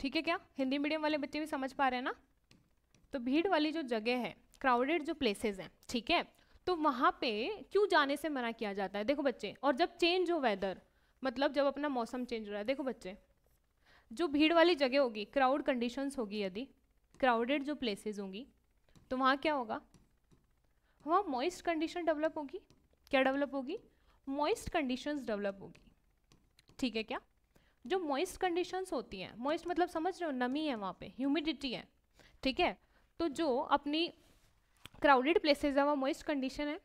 [SPEAKER 1] ठीक है क्या हिंदी मीडियम वाले बच्चे भी समझ पा रहे हैं ना तो भीड़ वाली जो जगह है क्राउडेड जो प्लेसेस हैं ठीक है तो वहाँ पे क्यों जाने से मना किया जाता है देखो बच्चे और जब चेंज हो वेदर मतलब जब अपना मौसम चेंज हो रहा है देखो बच्चे जो भीड़ वाली जगह होगी क्राउड कंडीशंस होगी यदि क्राउडेड जो प्लेसेस होंगी तो वहाँ क्या होगा वहाँ मॉइस्ट कंडीशन डेवलप होगी क्या डेवलप होगी मॉइस्ट कंडीशंस डेवलप होगी ठीक है क्या जो मॉइस्ट कंडीशंस होती हैं मॉइस्ट मतलब समझ रहे हो नमी है वहाँ पे ह्यूमिडिटी है ठीक है तो जो अपनी क्राउडेड प्लेसेज है वहाँ मॉइस्ट कंडीशन है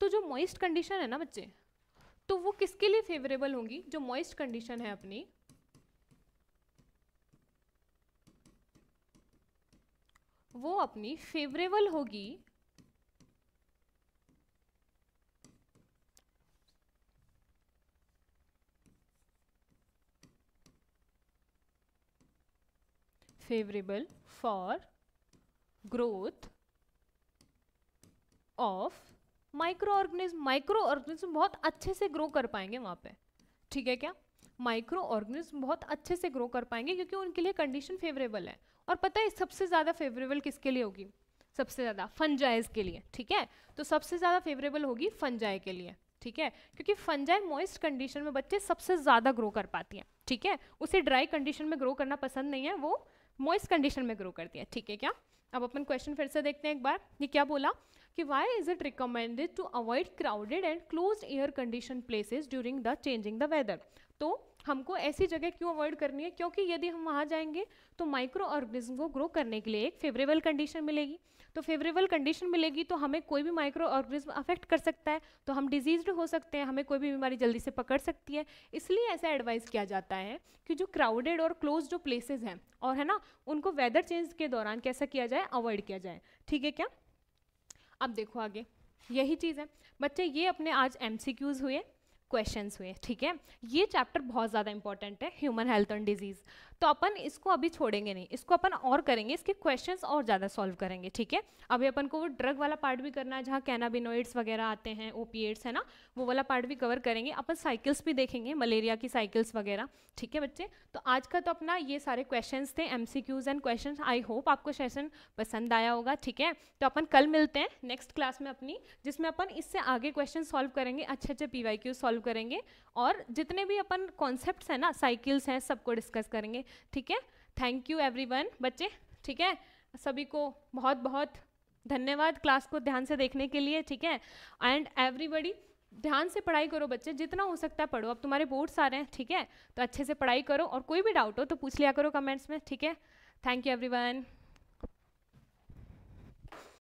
[SPEAKER 1] तो जो मॉइस्ट कंडीशन है ना बच्चे तो वो किसके लिए फेवरेबल होंगी जो मॉइस्ट कंडीशन है अपनी वो अपनी फेवरेबल होगी favorable for growth of micro microorganism बहुत अच्छे से ग्रो कर पाएंगे वहाँ पे ठीक है क्या माइक्रो ऑर्गेनिज्म बहुत अच्छे से ग्रो कर पाएंगे क्योंकि उनके लिए कंडीशन फेवरेबल है और पता है सबसे ज़्यादा फेवरेबल किसके लिए होगी सबसे ज़्यादा फंजाइज के लिए ठीक है तो सबसे ज़्यादा फेवरेबल होगी फंजाई के लिए ठीक है क्योंकि फंजाई मॉइस्ट कंडीशन में बच्चे सबसे ज़्यादा ग्रो कर पाती हैं ठीक है उसे ड्राई कंडीशन में ग्रो करना पसंद नहीं है वो मॉइस कंडीशन में ग्रो करती है ठीक है क्या अब अपन क्वेश्चन फिर से देखते हैं एक बार ये क्या बोला कि why is it recommended to avoid crowded and close air condition places during the changing the weather तो हमको ऐसी जगह क्यों अवॉइड करनी है क्योंकि यदि हम वहाँ जाएंगे तो माइक्रो ऑर्गेनिज्म को ग्रो करने के लिए एक फेवरेबल कंडीशन मिलेगी तो फेवरेबल कंडीशन मिलेगी तो हमें कोई भी माइक्रो ऑर्गेनिज्म अफेक्ट कर सकता है तो हम डिजीज हो सकते हैं हमें कोई भी बीमारी जल्दी से पकड़ सकती है इसलिए ऐसा एडवाइस किया जाता है कि जो क्राउडेड और क्लोज जो प्लेसेज हैं और है ना उनको वेदर चेंज के दौरान कैसा किया जाए अवॉइड किया जाए ठीक है क्या अब देखो आगे यही चीज़ है बच्चे ये अपने आज एम हुए क्वेश्चंस हुए ठीक है ये चैप्टर बहुत ज़्यादा इंपॉर्टेंट है ह्यूमन हेल्थ एंड डिजीज़ तो अपन इसको अभी छोड़ेंगे नहीं इसको अपन और करेंगे इसके क्वेश्चन और ज़्यादा सॉल्व करेंगे ठीक है अभी अपन को वो ड्रग वाला पार्ट भी करना है जहाँ कैनाबिनोइड्स वगैरह आते हैं ओपीएड्स है ना वो वाला पार्ट भी कवर करेंगे अपन साइकिल्स भी देखेंगे मलेरिया की साइकिल्स वगैरह ठीक है बच्चे तो आज का तो अपना ये सारे क्वेश्चन थे M and question I hope आपको सेशन पसंद आया होगा ठीक है तो अपन कल मिलते हैं नेक्स्ट क्लास में अपनी जिसमें अपन इससे आगे क्वेश्चन सॉल्व करेंगे अच्छे अच्छे पी वाई क्यू सॉल्व करेंगे और जितने भी अपन कॉन्सेप्ट हैं ना साइकिल्स हैं सबको डिस्कस करेंगे ठीक है थैंक यू एवरीवन बच्चे ठीक है सभी को बहुत बहुत धन्यवाद क्लास को ध्यान से देखने के लिए ठीक है एंड एवरीबडी ध्यान से पढ़ाई करो बच्चे जितना हो सकता है पढ़ो अब तुम्हारे बोर्ड्स आ रहे हैं ठीक है तो अच्छे से पढ़ाई करो और कोई भी डाउट हो तो पूछ लिया करो कमेंट्स में ठीक है थैंक यू एवरीवन